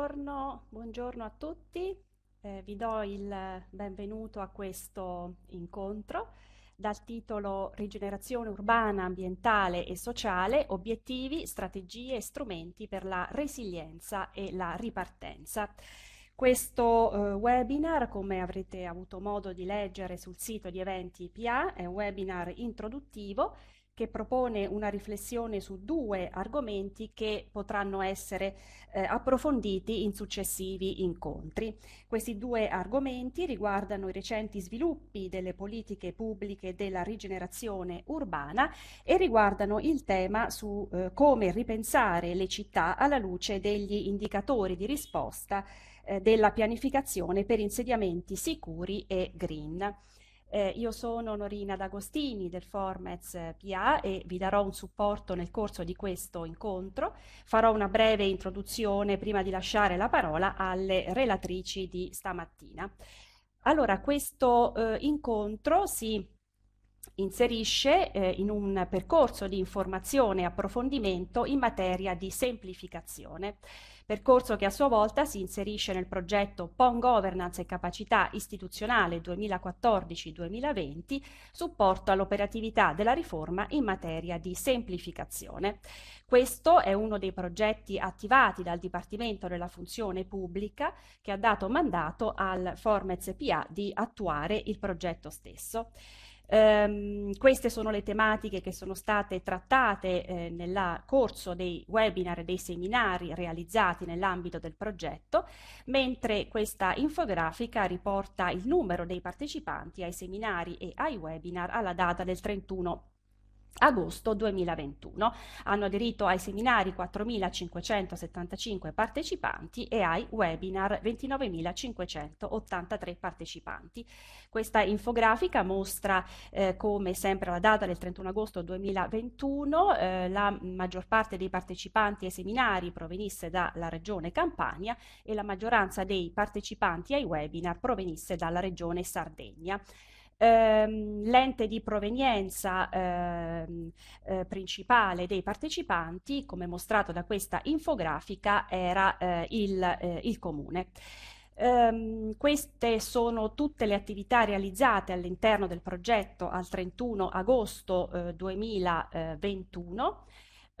Buongiorno, buongiorno, a tutti, eh, vi do il benvenuto a questo incontro dal titolo Rigenerazione urbana, ambientale e sociale, obiettivi, strategie e strumenti per la resilienza e la ripartenza. Questo eh, webinar, come avrete avuto modo di leggere sul sito di eventi IPA, è un webinar introduttivo che propone una riflessione su due argomenti che potranno essere eh, approfonditi in successivi incontri. Questi due argomenti riguardano i recenti sviluppi delle politiche pubbliche della rigenerazione urbana e riguardano il tema su eh, come ripensare le città alla luce degli indicatori di risposta eh, della pianificazione per insediamenti sicuri e green. Eh, io sono Norina D'Agostini del Formez eh, PA e vi darò un supporto nel corso di questo incontro. Farò una breve introduzione prima di lasciare la parola alle relatrici di stamattina. Allora, questo eh, incontro si inserisce eh, in un percorso di informazione e approfondimento in materia di semplificazione, percorso che a sua volta si inserisce nel progetto PON Governance e Capacità Istituzionale 2014-2020, supporto all'operatività della riforma in materia di semplificazione. Questo è uno dei progetti attivati dal Dipartimento della Funzione Pubblica che ha dato mandato al Formez PA di attuare il progetto stesso. Um, queste sono le tematiche che sono state trattate eh, nel corso dei webinar e dei seminari realizzati nell'ambito del progetto, mentre questa infografica riporta il numero dei partecipanti ai seminari e ai webinar alla data del 31 agosto 2021. Hanno aderito ai seminari 4.575 partecipanti e ai webinar 29.583 partecipanti. Questa infografica mostra eh, come sempre la data del 31 agosto 2021 eh, la maggior parte dei partecipanti ai seminari provenisse dalla regione Campania e la maggioranza dei partecipanti ai webinar provenisse dalla regione Sardegna ehm, l'ente di provenienza ehm, eh, principale dei partecipanti, come mostrato da questa infografica, era eh, il, eh, il comune. Um, queste sono tutte le attività realizzate all'interno del progetto al 31 agosto eh, 2021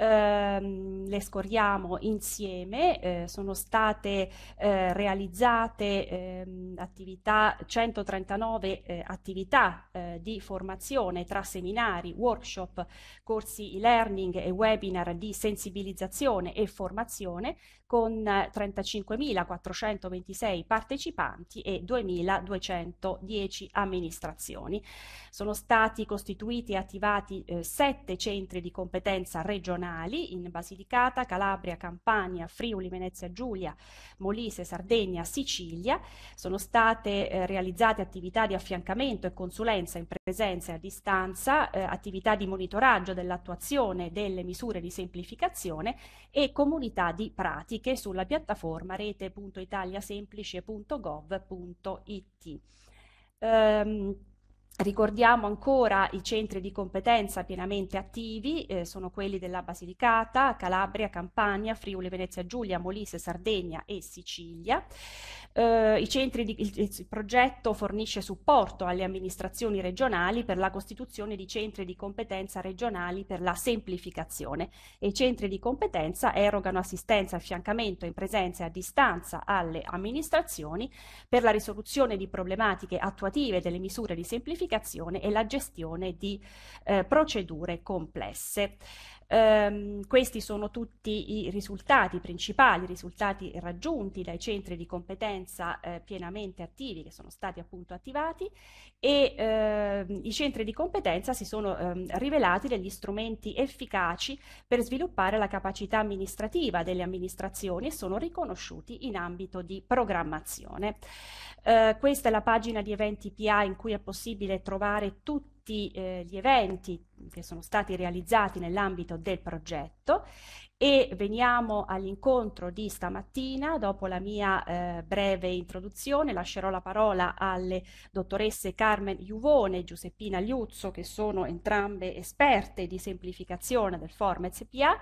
ehm, le scorriamo insieme, eh, sono state eh, realizzate ehm, attività, 139 eh, attività eh, di formazione tra seminari, workshop, corsi e-learning e webinar di sensibilizzazione e formazione con 35.426 partecipanti e 2.210 amministrazioni. Sono stati costituiti e attivati eh, sette centri di competenza regionali in Basilicata, Calabria, Campania, Friuli, Venezia Giulia, Molise, Sardegna, Sicilia. Sono state eh, realizzate attività di affiancamento e consulenza in presenza e a distanza, eh, attività di monitoraggio dell'attuazione delle misure di semplificazione e comunità di pratica pubbliche sulla piattaforma rete.italiasemplice.gov.it. Um, ehm, Ricordiamo ancora i centri di competenza pienamente attivi, eh, sono quelli della Basilicata, Calabria, Campania, Friuli, Venezia Giulia, Molise, Sardegna e Sicilia. Eh, di, il, il, progetto fornisce supporto alle amministrazioni regionali per la costituzione di centri di competenza regionali per la semplificazione e i centri di competenza erogano assistenza, affiancamento in presenza e a distanza alle amministrazioni per la risoluzione di problematiche attuative delle misure di semplificazione e la gestione di eh, procedure complesse. Ehm, questi sono tutti i risultati principali, i risultati raggiunti dai centri di competenza eh, pienamente attivi che sono stati appunto attivati e ehm, i centri di competenza si sono ehm, rivelati degli strumenti efficaci per sviluppare la capacità amministrativa delle amministrazioni e sono riconosciuti in ambito di programmazione. Eh, questa è la pagina di eventi PA in cui è possibile trovare tutti eh, gli eventi che sono stati realizzati nell'ambito del progetto e veniamo all'incontro di stamattina. Dopo la mia eh, breve introduzione lascerò la parola alle dottoresse Carmen Juvone e Giuseppina Liuzzo che sono entrambe esperte di semplificazione del Formez PA.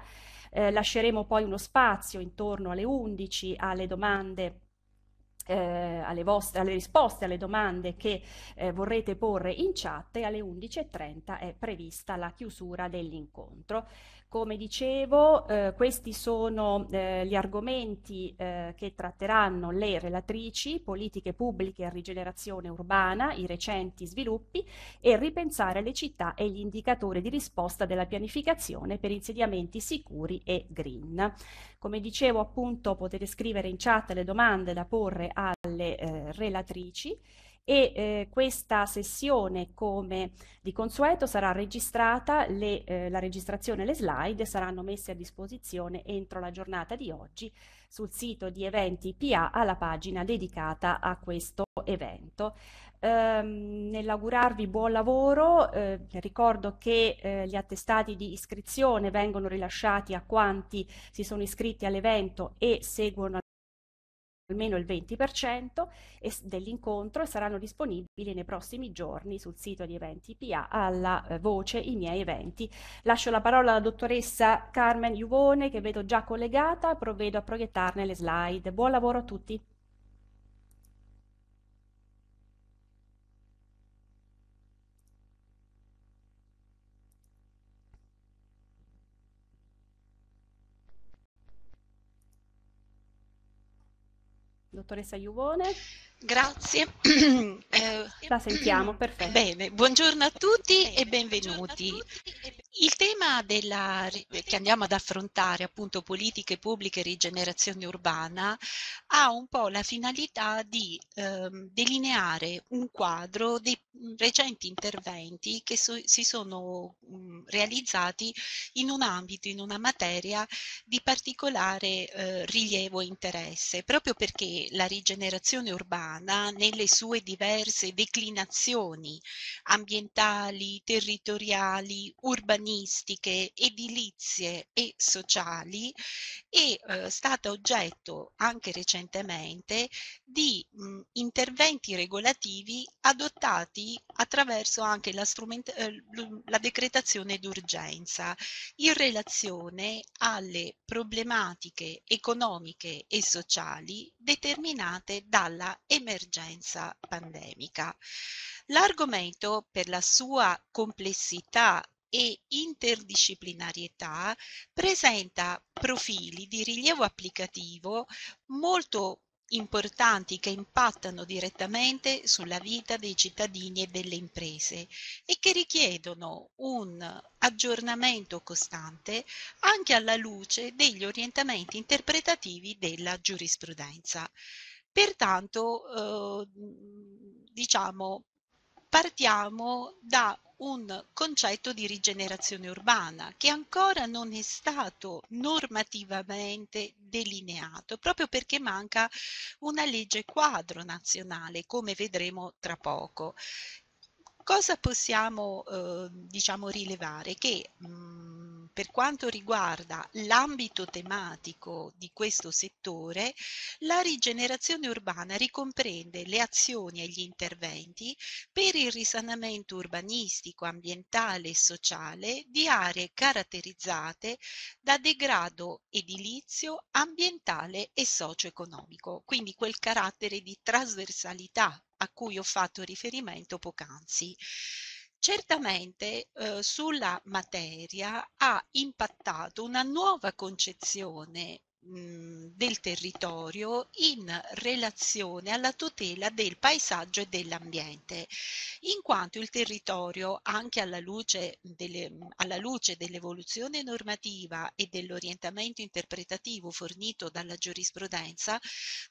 Eh, lasceremo poi uno spazio intorno alle 11 alle domande eh, alle, vostre, alle risposte alle domande che eh, vorrete porre in chat e alle 11.30 è prevista la chiusura dell'incontro. Come dicevo, eh, questi sono eh, gli argomenti eh, che tratteranno le relatrici, politiche pubbliche e rigenerazione urbana, i recenti sviluppi e ripensare le città e gli indicatori di risposta della pianificazione per insediamenti sicuri e green. Come dicevo appunto potete scrivere in chat le domande da porre alle eh, relatrici e eh, questa sessione come di consueto sarà registrata, le, eh, la registrazione e le slide saranno messe a disposizione entro la giornata di oggi sul sito di eventi PA alla pagina dedicata a questo evento. Ehm, nell'augurarvi buon lavoro eh, ricordo che eh, gli attestati di iscrizione vengono rilasciati a quanti si sono iscritti all'evento e seguono almeno il 20% dell'incontro e saranno disponibili nei prossimi giorni sul sito di Eventi PA alla eh, voce I miei eventi. Lascio la parola alla dottoressa Carmen Juvone che vedo già collegata, provvedo a proiettarne le slide. Buon lavoro a tutti. Dottoressa Iuvone? Grazie. Eh, la sentiamo, perfetto. Bene, buongiorno a tutti e benvenuti. Il tema della, che andiamo ad affrontare, appunto politiche pubbliche e rigenerazione urbana, ha un po' la finalità di eh, delineare un quadro dei recenti interventi che so, si sono mh, realizzati in un ambito, in una materia di particolare eh, rilievo e interesse, proprio perché la rigenerazione urbana umana nelle sue diverse declinazioni ambientali, territoriali, urbanistiche, edilizie e sociali eh, è eh, stata oggetto anche recentemente di mh, mm, interventi regolativi adottati attraverso anche la, eh, la decretazione d'urgenza in relazione alle problematiche economiche e sociali determinate dalla emergenza emergenza pandemica. L'argomento, per la sua complessità e interdisciplinarietà, presenta profili di rilievo applicativo molto importanti che impattano direttamente sulla vita dei cittadini e delle imprese e che richiedono un aggiornamento costante anche alla luce degli orientamenti interpretativi della giurisprudenza. Pertanto, eh, diciamo, partiamo da un concetto di rigenerazione urbana che ancora non è stato normativamente delineato proprio perché manca una legge quadro nazionale, come vedremo tra poco cosa possiamo eh, diciamo rilevare? Che mh, mm, per quanto riguarda l'ambito tematico di questo settore, la rigenerazione urbana ricomprende le azioni e gli interventi per il risanamento urbanistico, ambientale e sociale di aree caratterizzate da degrado edilizio, ambientale e socio-economico, quindi quel carattere di trasversalità a cui ho fatto riferimento poc'anzi. Certamente eh, sulla materia ha impattato una nuova concezione Mm, del territorio in relazione alla tutela del paesaggio e dell'ambiente, in quanto il territorio, anche alla luce, delle, alla luce dell'evoluzione normativa e dell'orientamento interpretativo fornito dalla giurisprudenza,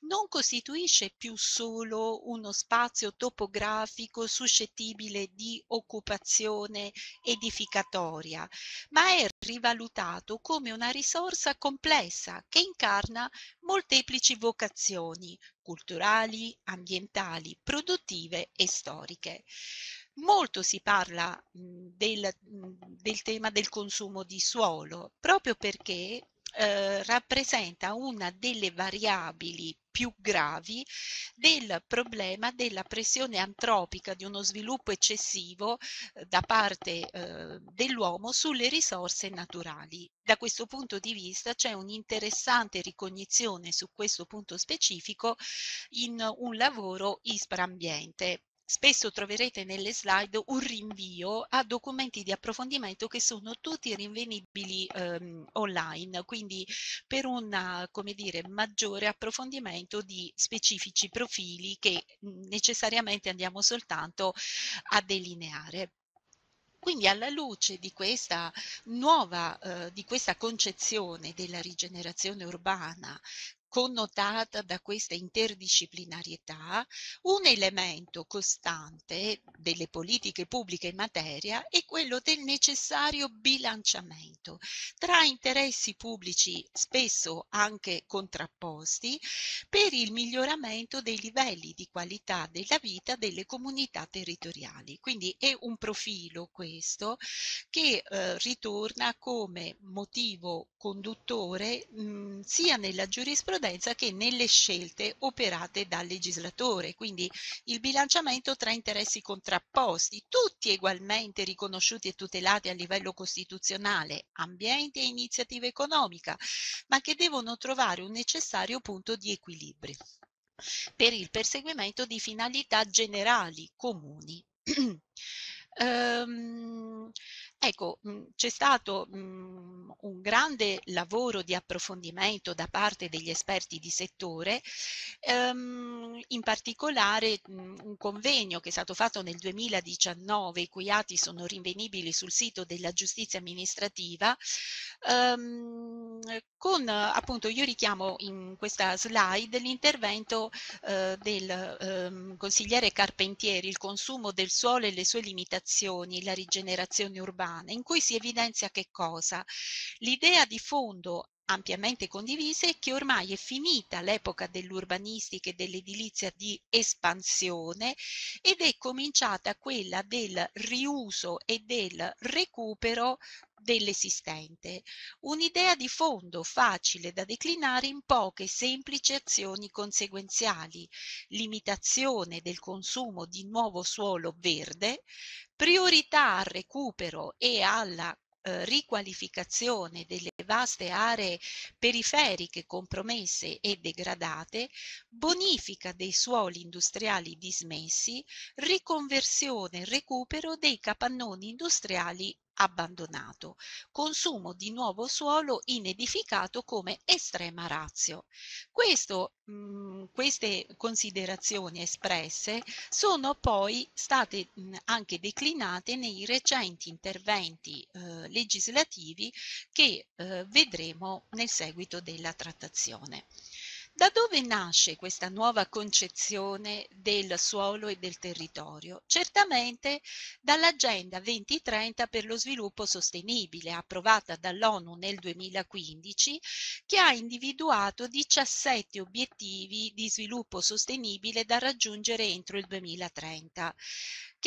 non costituisce più solo uno spazio topografico suscettibile di occupazione edificatoria, ma è rivalutato come una risorsa complessa che incarna molteplici vocazioni culturali, ambientali, produttive e storiche. Molto si parla mhmm, del, mhmm, del tema del consumo di suolo, proprio perché eh, rappresenta una delle variabili più gravi del problema della pressione antropica di uno sviluppo eccessivo eh, da parte eh, dell'uomo sulle risorse naturali. Da questo punto di vista c'è un'interessante ricognizione su questo punto specifico in un lavoro ISPRA Ambiente Spesso troverete nelle slide un rinvio a documenti di approfondimento che sono tutti rinvenibili ehm, online, quindi per un maggiore approfondimento di specifici profili che mm, necessariamente andiamo soltanto a delineare. Quindi alla luce di questa nuova, eh, di questa concezione della rigenerazione urbana connotata da questa interdisciplinarietà, un elemento costante delle politiche pubbliche in materia è quello del necessario bilanciamento tra interessi pubblici spesso anche contrapposti per il miglioramento dei livelli di qualità della vita delle comunità territoriali. Quindi è un profilo questo che eh, ritorna come motivo conduttore mh, sia nella giurisprudenza giurisprudenza che nelle scelte operate dal legislatore, quindi il bilanciamento tra interessi contrapposti, tutti ugualmente riconosciuti e tutelati a livello costituzionale, ambiente e iniziativa economica, ma che devono trovare un necessario punto di equilibrio per il perseguimento di finalità generali comuni. um, Ecco, mhmm, c'è stato mh, mhmm, un grande lavoro di approfondimento da parte degli esperti di settore, ehm, in particolare mh, mhmm, un convegno che è stato fatto nel 2019, i cui atti sono rinvenibili sul sito della giustizia amministrativa, ehm, con appunto io richiamo in questa slide l'intervento eh, del ehm, consigliere Carpentieri, il consumo del suolo e le sue limitazioni, la rigenerazione urbana contemporanea, in cui si evidenzia che cosa? L'idea di fondo ampiamente condivise è che ormai è finita l'epoca dell'urbanistica e dell'edilizia di espansione ed è cominciata quella del riuso e del recupero dell'esistente. Un'idea di fondo facile da declinare in poche semplici azioni conseguenziali, limitazione del consumo di nuovo suolo verde, priorità al recupero e alla eh, riqualificazione delle vaste aree periferiche compromesse e degradate, bonifica dei suoli industriali dismessi, riconversione e recupero dei capannoni industriali abbandonato, consumo di nuovo suolo inedificato come estrema razio. Questo, mh, mm, queste considerazioni espresse sono poi state mh, mm, anche declinate nei recenti interventi eh, legislativi che eh, vedremo nel seguito della trattazione. Da dove nasce questa nuova concezione del suolo e del territorio? Certamente dall'Agenda 2030 per lo sviluppo sostenibile, approvata dall'ONU nel 2015, che ha individuato 17 obiettivi di sviluppo sostenibile da raggiungere entro il 2030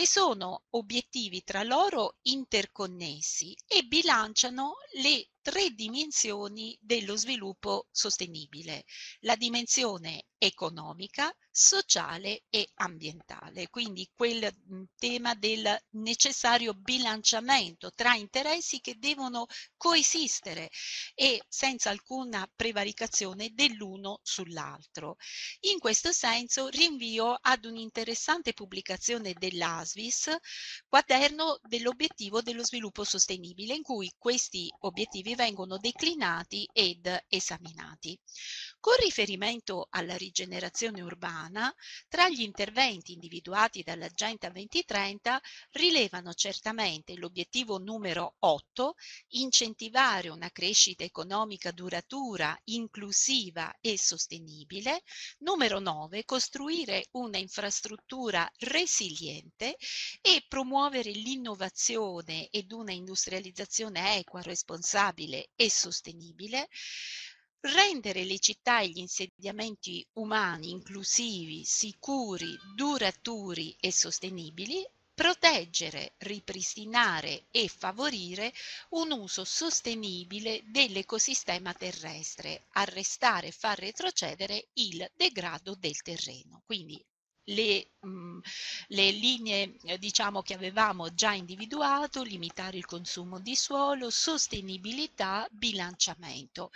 che sono obiettivi tra loro interconnessi e bilanciano le tre dimensioni dello sviluppo sostenibile, la dimensione economica, sociale e ambientale, quindi quel tema del necessario bilanciamento tra interessi che devono coesistere e senza alcuna prevaricazione dell'uno sull'altro. In questo senso rinvio ad un'interessante pubblicazione dell'ASVIS, quaderno dell'obiettivo dello sviluppo sostenibile, in cui questi obiettivi vengono declinati ed esaminati. Con riferimento alla rigenerazione urbana, tra gli interventi individuati dall'Agenda 2030 rilevano certamente l'obiettivo numero 8, incentivare una crescita economica duratura, inclusiva e sostenibile, numero 9, costruire una infrastruttura resiliente e promuovere l'innovazione ed una industrializzazione equa, responsabile e sostenibile, rendere le città e gli insediamenti umani inclusivi, sicuri, duraturi e sostenibili, proteggere, ripristinare e favorire un uso sostenibile dell'ecosistema terrestre, arrestare e far retrocedere il degrado del terreno. Quindi le, mh, mm, le, linee eh, diciamo, che avevamo già individuato, limitare il consumo di suolo, sostenibilità, bilanciamento.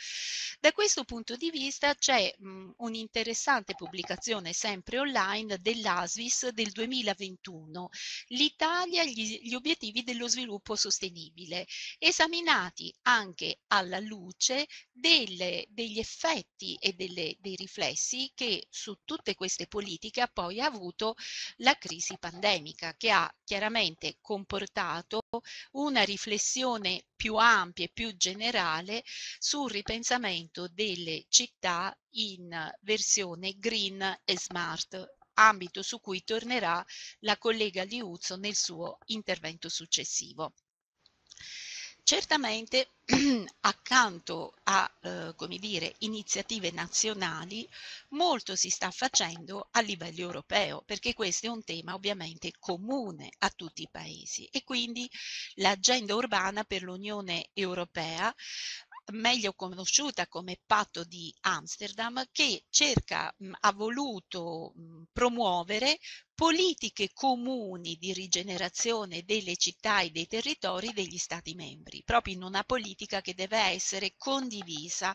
Da questo punto di vista c'è mm, un'interessante pubblicazione sempre online dell'ASVIS del 2021, l'Italia e gli, gli obiettivi dello sviluppo sostenibile, esaminati anche alla luce delle, degli effetti e delle, dei riflessi che su tutte queste politiche ha poi poi avuto la crisi pandemica che ha chiaramente comportato una riflessione più ampia e più generale sul ripensamento delle città in versione green e smart ambito su cui tornerà la collega Liuzzo nel suo intervento successivo. Certamente accanto a eh, come dire, iniziative nazionali molto si sta facendo a livello europeo perché questo è un tema ovviamente comune a tutti i paesi e quindi l'agenda urbana per l'Unione Europea meglio conosciuta come patto di Amsterdam che cerca, mh, ha voluto mh, promuovere politiche comuni di rigenerazione delle città e dei territori degli Stati membri, proprio in una politica che deve essere condivisa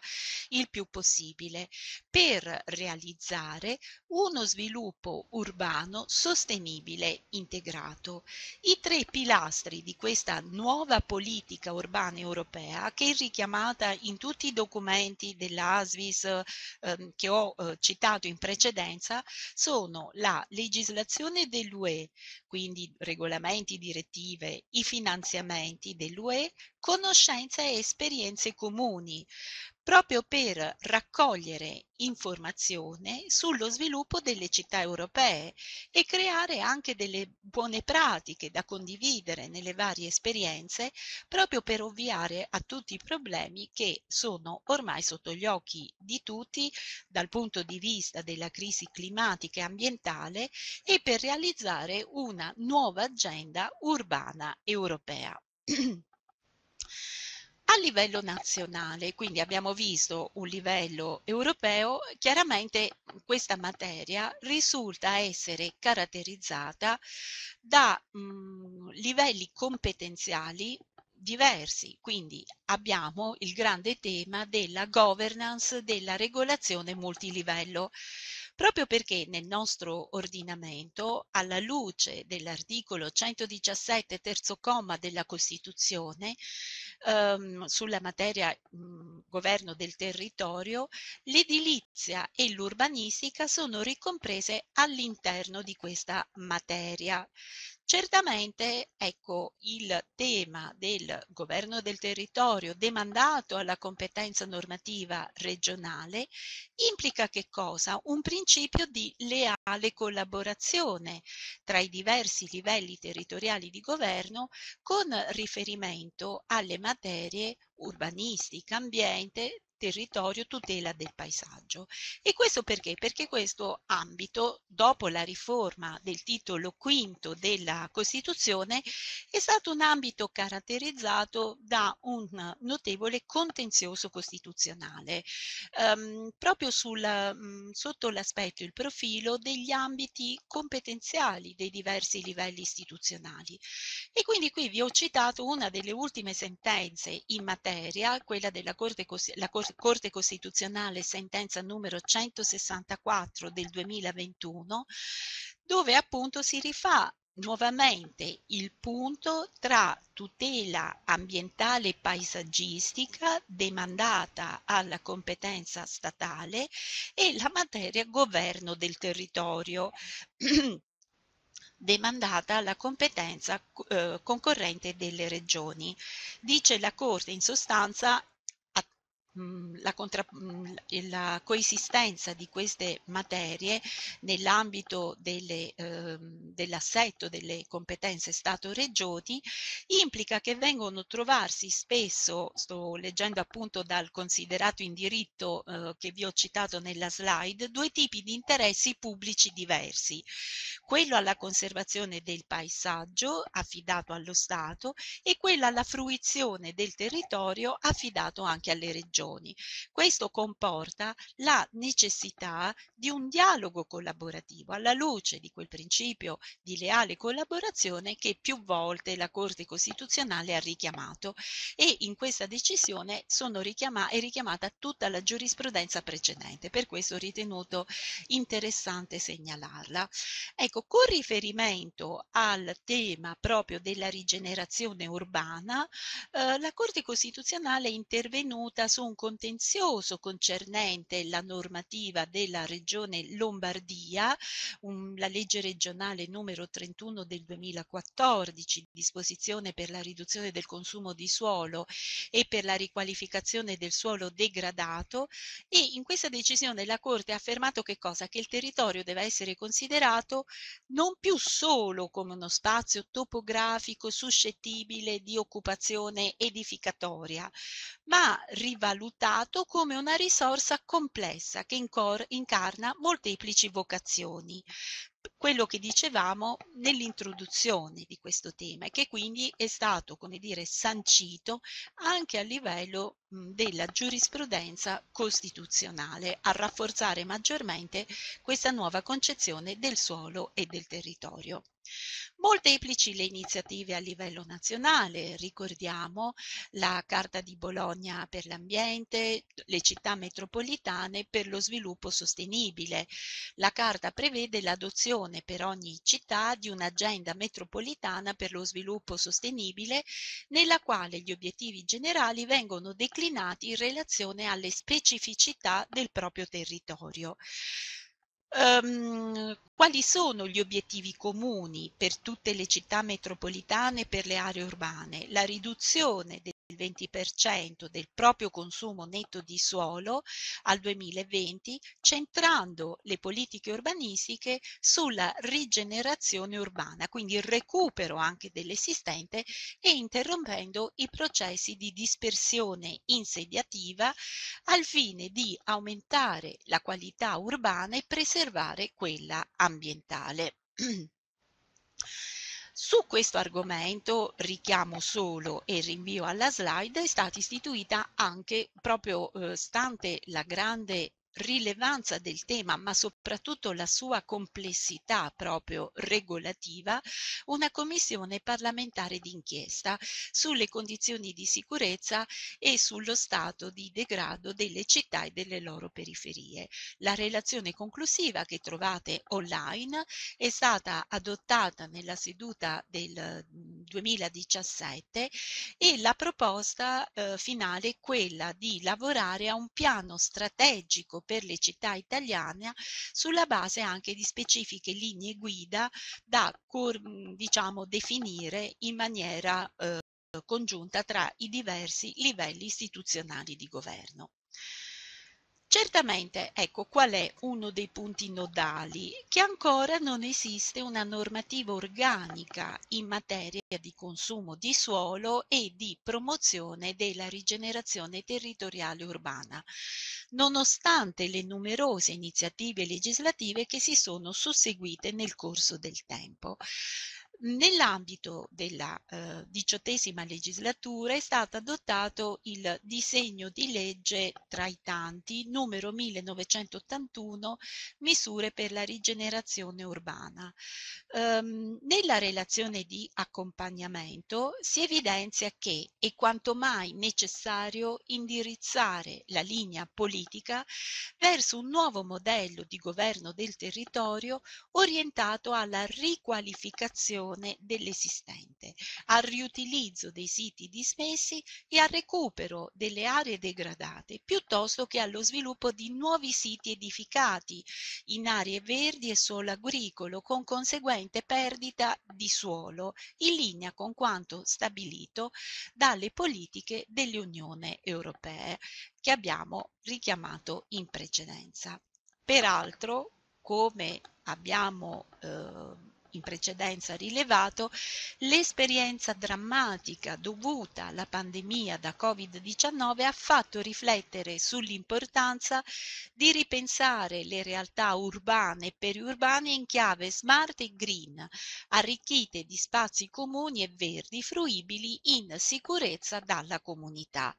il più possibile per realizzare uno sviluppo urbano sostenibile integrato. I tre pilastri di questa nuova politica urbana europea che è richiamata in tutti i documenti dell'ASVIS eh, che ho eh, citato in precedenza sono la legislazione legislazione dell'UE, quindi regolamenti, direttive, i finanziamenti dell'UE conoscenze e esperienze comuni, proprio per raccogliere informazione sullo sviluppo delle città europee e creare anche delle buone pratiche da condividere nelle varie esperienze, proprio per ovviare a tutti i problemi che sono ormai sotto gli occhi di tutti dal punto di vista della crisi climatica e ambientale e per realizzare una nuova agenda urbana europea. A livello nazionale, quindi abbiamo visto un livello europeo, chiaramente questa materia risulta essere caratterizzata da mh, mm, livelli competenziali diversi, quindi abbiamo il grande tema della governance della regolazione multilivello proprio perché nel nostro ordinamento, alla luce dell'articolo 117 terzo comma della Costituzione, ehm, sulla materia mh, mhmm, governo del territorio, l'edilizia e l'urbanistica sono ricomprese all'interno di questa materia. Certamente, ecco, il tema del governo del territorio demandato alla competenza normativa regionale implica che cosa? Un principio di leale collaborazione tra i diversi livelli territoriali di governo con riferimento alle materie urbanistica, ambiente, territorio, tutela del paesaggio. E questo perché? Perché questo ambito, dopo la riforma del titolo quinto della Costituzione, è stato un ambito caratterizzato da un notevole contenzioso costituzionale, ehm, proprio sul, mh, mm, sotto l'aspetto e il profilo degli ambiti competenziali dei diversi livelli istituzionali. E quindi qui vi ho citato una delle ultime sentenze in materia, quella della Corte, la Corte Corte Costituzionale sentenza numero 164 del 2021, dove appunto si rifà nuovamente il punto tra tutela ambientale e paesaggistica demandata alla competenza statale e la materia governo del territorio demandata alla competenza eh, concorrente delle regioni. Dice la Corte in sostanza Mm, la, contra, mm, la, coesistenza di queste materie nell'ambito ehm, dell'assetto eh, dell delle competenze Stato-Regioni implica che vengono trovarsi spesso, sto leggendo appunto dal considerato in diritto eh, che vi ho citato nella slide, due tipi di interessi pubblici diversi, quello alla conservazione del paesaggio affidato allo Stato e quello alla fruizione del territorio affidato anche alle regioni istituzioni. Questo comporta la necessità di un dialogo collaborativo alla luce di quel principio di leale collaborazione che più volte la Corte Costituzionale ha richiamato e in questa decisione richiama è richiamata tutta la giurisprudenza precedente, per questo ho ritenuto interessante segnalarla. Ecco, con riferimento al tema proprio della rigenerazione urbana, eh, la Corte Costituzionale è intervenuta su un contenzioso concernente la normativa della regione Lombardia, un, la legge regionale numero 31 del 2014, disposizione per la riduzione del consumo di suolo e per la riqualificazione del suolo degradato e in questa decisione la Corte ha affermato che cosa? Che il territorio deve essere considerato non più solo come uno spazio topografico suscettibile di occupazione edificatoria, ma rivalutato valutato come una risorsa complessa che incarna molteplici vocazioni, quello che dicevamo nell'introduzione di questo tema e che quindi è stato, come dire, sancito anche a livello della giurisprudenza costituzionale a rafforzare maggiormente questa nuova concezione del suolo e del territorio. Molteplici le iniziative a livello nazionale, ricordiamo la Carta di Bologna per l'ambiente, le città metropolitane per lo sviluppo sostenibile. La Carta prevede l'adozione per ogni città di un'agenda metropolitana per lo sviluppo sostenibile nella quale gli obiettivi generali vengono declinati in relazione alle specificità del proprio territorio. Um, quali sono gli obiettivi comuni per tutte le città metropolitane e per le aree urbane? La riduzione del 20% del proprio consumo netto di suolo al 2020, centrando le politiche urbanistiche sulla rigenerazione urbana, quindi il recupero anche dell'esistente e interrompendo i processi di dispersione insediativa al fine di aumentare la qualità urbana e preservare quella ambientale. Su questo argomento richiamo solo e rinvio alla slide è stata istituita anche proprio eh, stante la grande rilevanza del tema, ma soprattutto la sua complessità proprio regolativa, una commissione parlamentare d'inchiesta sulle condizioni di sicurezza e sullo stato di degrado delle città e delle loro periferie. La relazione conclusiva che trovate online è stata adottata nella seduta del 2017 mm, e la proposta eh, finale è quella di lavorare a un piano strategico per le città italiane sulla base anche di specifiche linee guida da mhmm, diciamo, definire in maniera eh, congiunta tra i diversi livelli istituzionali di governo. Certamente, ecco qual è uno dei punti nodali, che ancora non esiste una normativa organica in materia di consumo di suolo e di promozione della rigenerazione territoriale urbana, nonostante le numerose iniziative legislative che si sono susseguite nel corso del tempo. Nell'ambito della eh, diciottesima legislatura è stato adottato il disegno di legge tra i tanti numero 1981 misure per la rigenerazione urbana. Ehm, nella relazione di accompagnamento si evidenzia che è quanto mai necessario indirizzare la linea politica verso un nuovo modello di governo del territorio orientato alla riqualificazione gestione dell'esistente, al riutilizzo dei siti dismessi e al recupero delle aree degradate, piuttosto che allo sviluppo di nuovi siti edificati in aree verdi e solo agricolo, con conseguente perdita di suolo, in linea con quanto stabilito dalle politiche dell'Unione Europea che abbiamo richiamato in precedenza. Peraltro, come abbiamo eh, in precedenza rilevato, l'esperienza drammatica dovuta alla pandemia da Covid-19 ha fatto riflettere sull'importanza di ripensare le realtà urbane e periurbane in chiave smart e green, arricchite di spazi comuni e verdi fruibili in sicurezza dalla comunità.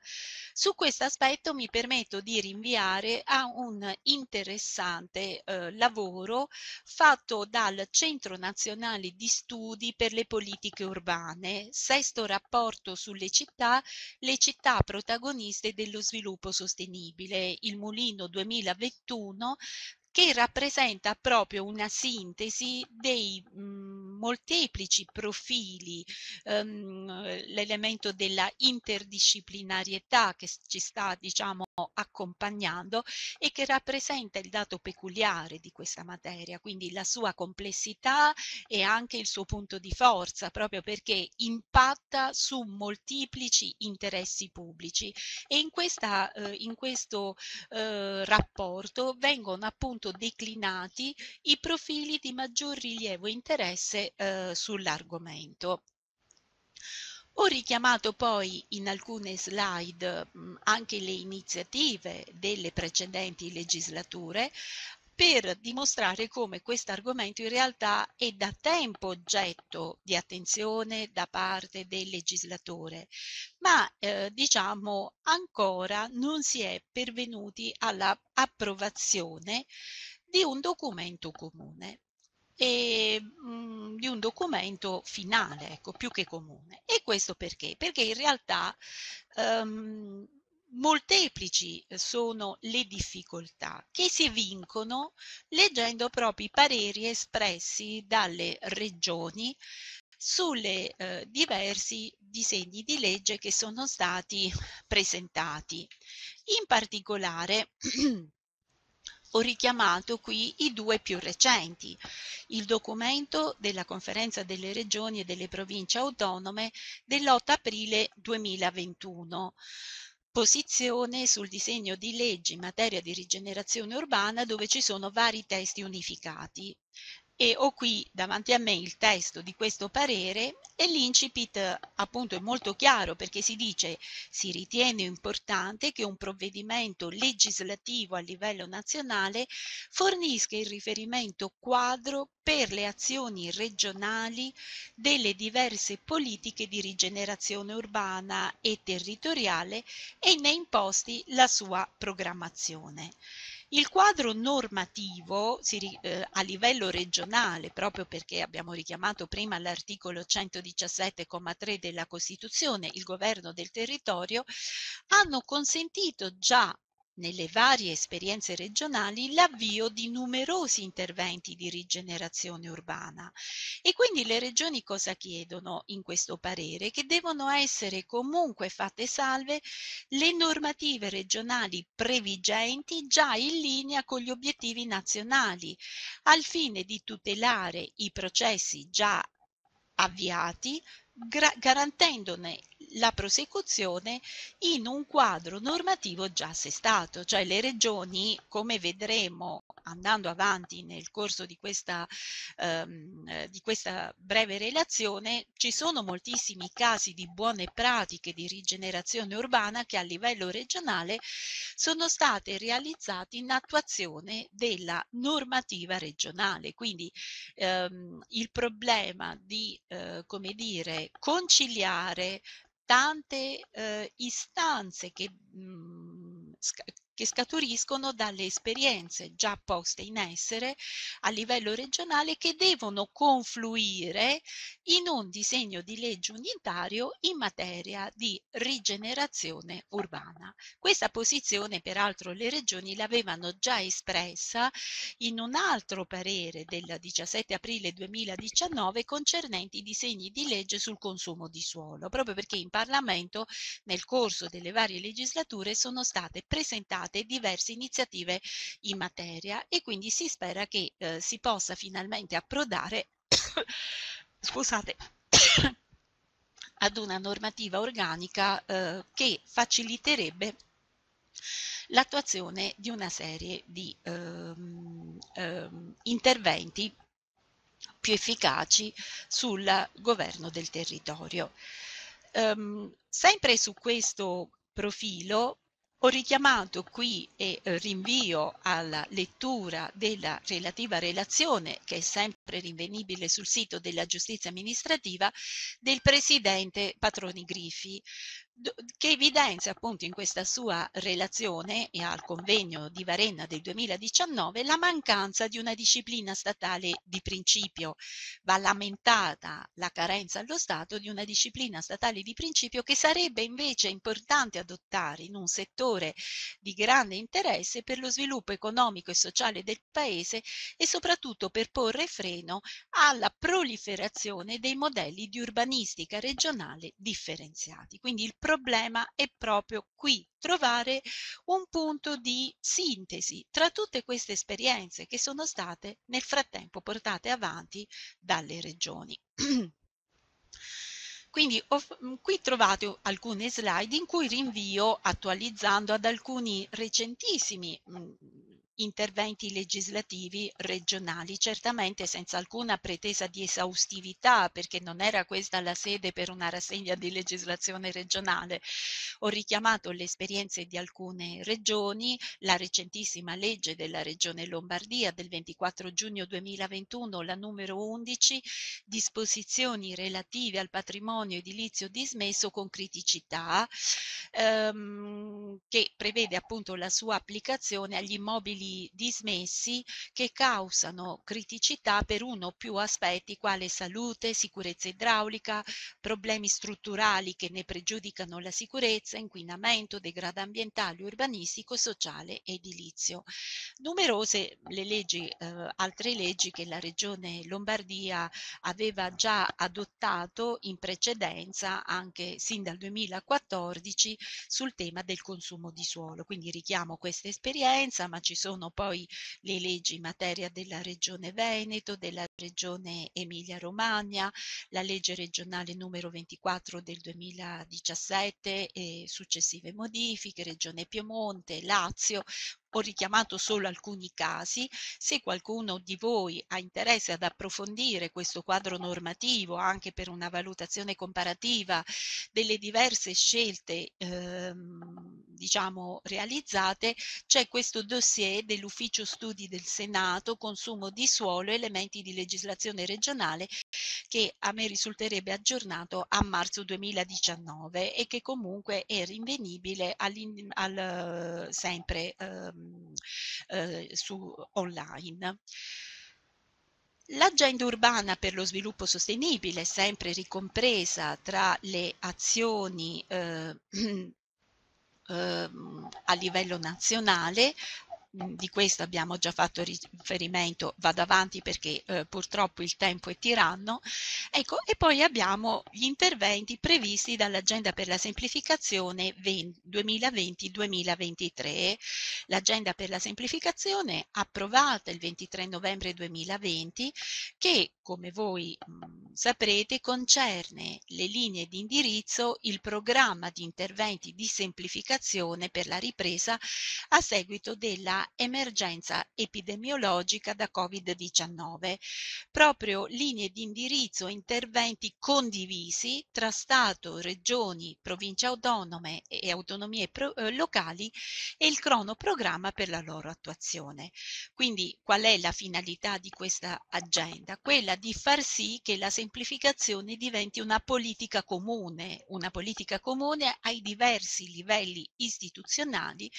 Su questo aspetto mi permetto di rinviare a un interessante eh, lavoro fatto dal Centro Nazionale nazionale di studi per le politiche urbane, sesto rapporto sulle città, le città protagoniste dello sviluppo sostenibile, il Mulino 2021 che rappresenta proprio una sintesi dei mhmm, molteplici profili, um, l'elemento della interdisciplinarietà che ci sta diciamo accompagnando e che rappresenta il dato peculiare di questa materia, quindi la sua complessità e anche il suo punto di forza, proprio perché impatta su molteplici interessi pubblici e in, questa, eh, in questo eh, rapporto vengono appunto appunto declinati i profili di maggior rilievo e interesse eh, sull'argomento. Ho richiamato poi in alcune slide mh, mm, anche le iniziative delle precedenti legislature per dimostrare come questo argomento in realtà è da tempo oggetto di attenzione da parte del legislatore, ma eh, diciamo ancora non si è pervenuti all'approvazione di un documento comune e, mh, mm, di un documento finale, ecco, più che comune. E questo perché? Perché in realtà um, molteplici eh, sono le difficoltà che si vincono leggendo proprio i pareri espressi dalle regioni sulle eh, diversi disegni di legge che sono stati presentati. In particolare ho richiamato qui i due più recenti, il documento della Conferenza delle Regioni e delle Province Autonome dell'8 aprile 2021 posizione sul disegno di legge in materia di rigenerazione urbana dove ci sono vari testi unificati e ho qui davanti a me il testo di questo parere e l'incipit appunto è molto chiaro perché si dice si ritiene importante che un provvedimento legislativo a livello nazionale fornisca il riferimento quadro per le azioni regionali delle diverse politiche di rigenerazione urbana e territoriale e ne imposti la sua programmazione. Il quadro normativo si, eh, a livello regionale, proprio perché abbiamo richiamato prima l'articolo 117,3 della Costituzione, il governo del territorio, hanno consentito già nelle varie esperienze regionali l'avvio di numerosi interventi di rigenerazione urbana e quindi le regioni cosa chiedono in questo parere? Che devono essere comunque fatte salve le normative regionali previgenti già in linea con gli obiettivi nazionali al fine di tutelare i processi già avviati garantendone la prosecuzione in un quadro normativo già assestato, cioè le regioni, come vedremo andando avanti nel corso di questa, ehm, eh, di questa breve relazione, ci sono moltissimi casi di buone pratiche di rigenerazione urbana che a livello regionale sono state realizzate in attuazione della normativa regionale. Quindi ehm, il problema di, eh, come dire, conciliare tante eh, istanze che mh, mm, che scaturiscono dalle esperienze già poste in essere a livello regionale che devono confluire in un disegno di legge unitario in materia di rigenerazione urbana. Questa posizione peraltro le regioni l'avevano già espressa in un altro parere del 17 aprile 2019 concernente i disegni di legge sul consumo di suolo, proprio perché in Parlamento nel corso delle varie legislature sono state presentate avviate diverse iniziative in materia e quindi si spera che eh, si possa finalmente approdare scusate, ad una normativa organica eh, che faciliterebbe l'attuazione di una serie di ehm, ehm, interventi più efficaci sul governo del territorio. Ehm, sempre su questo profilo ho richiamato qui e eh, rinvio alla lettura della relativa relazione, che è sempre rinvenibile sul sito della giustizia amministrativa, del presidente Patroni Grifi, che evidenzia appunto in questa sua relazione e al convegno di Varenna del 2019 la mancanza di una disciplina statale di principio. Va lamentata la carenza allo Stato di una disciplina statale di principio che sarebbe invece importante adottare in un settore di grande interesse per lo sviluppo economico e sociale del Paese e soprattutto per porre freno alla proliferazione dei modelli di urbanistica regionale differenziati. Quindi il problema è proprio qui, trovare un punto di sintesi tra tutte queste esperienze che sono state nel frattempo portate avanti dalle regioni. Quindi mhmm, qui trovate alcune slide in cui rinvio attualizzando ad alcuni recentissimi mhmm, interventi legislativi regionali, certamente senza alcuna pretesa di esaustività, perché non era questa la sede per una rassegna di legislazione regionale. Ho richiamato le esperienze di alcune regioni, la recentissima legge della Regione Lombardia del 24 giugno 2021, la numero 11, disposizioni relative al patrimonio edilizio dismesso con criticità, ehm, che prevede appunto la sua applicazione agli immobili dismessi che causano criticità per uno o più aspetti quale salute, sicurezza idraulica, problemi strutturali che ne pregiudicano la sicurezza, inquinamento, degrado ambientale, urbanistico, sociale ed edilizio. Numerose le leggi, eh, altre leggi che la Regione Lombardia aveva già adottato in precedenza anche sin dal 2014 sul tema del consumo di suolo. Quindi richiamo questa esperienza, ma ci sono sono poi le leggi in materia della Regione Veneto, della Regione Emilia-Romagna, la legge regionale numero 24 del 2017 e successive modifiche, Regione Piemonte, Lazio, ho richiamato solo alcuni casi, se qualcuno di voi ha interesse ad approfondire questo quadro normativo anche per una valutazione comparativa delle diverse scelte ehm, diciamo realizzate, c'è questo dossier dell'ufficio studi del Senato, consumo di suolo, elementi di legislazione regionale che a me risulterebbe aggiornato a marzo 2019 e che comunque è rinvenibile al, sempre ehm, eh, su online. L'agenda urbana per lo sviluppo sostenibile, sempre ricompresa tra le azioni eh, ehm, a livello nazionale di questo abbiamo già fatto riferimento, vado avanti perché eh, purtroppo il tempo è tiranno, ecco, e poi abbiamo gli interventi previsti dall'agenda per la semplificazione 2020-2023, l'agenda per la semplificazione approvata il 23 novembre 2020 che come voi mh, saprete concerne le linee di indirizzo, il programma di interventi di semplificazione per la ripresa a seguito della emergenza epidemiologica da Covid-19, proprio linee di indirizzo e interventi condivisi tra Stato, Regioni, Province autonome e autonomie pro, eh, locali e il cronoprogramma per la loro attuazione. Quindi qual è la finalità di questa agenda? Quella di far sì che la semplificazione diventi una politica comune, una politica comune ai diversi livelli istituzionali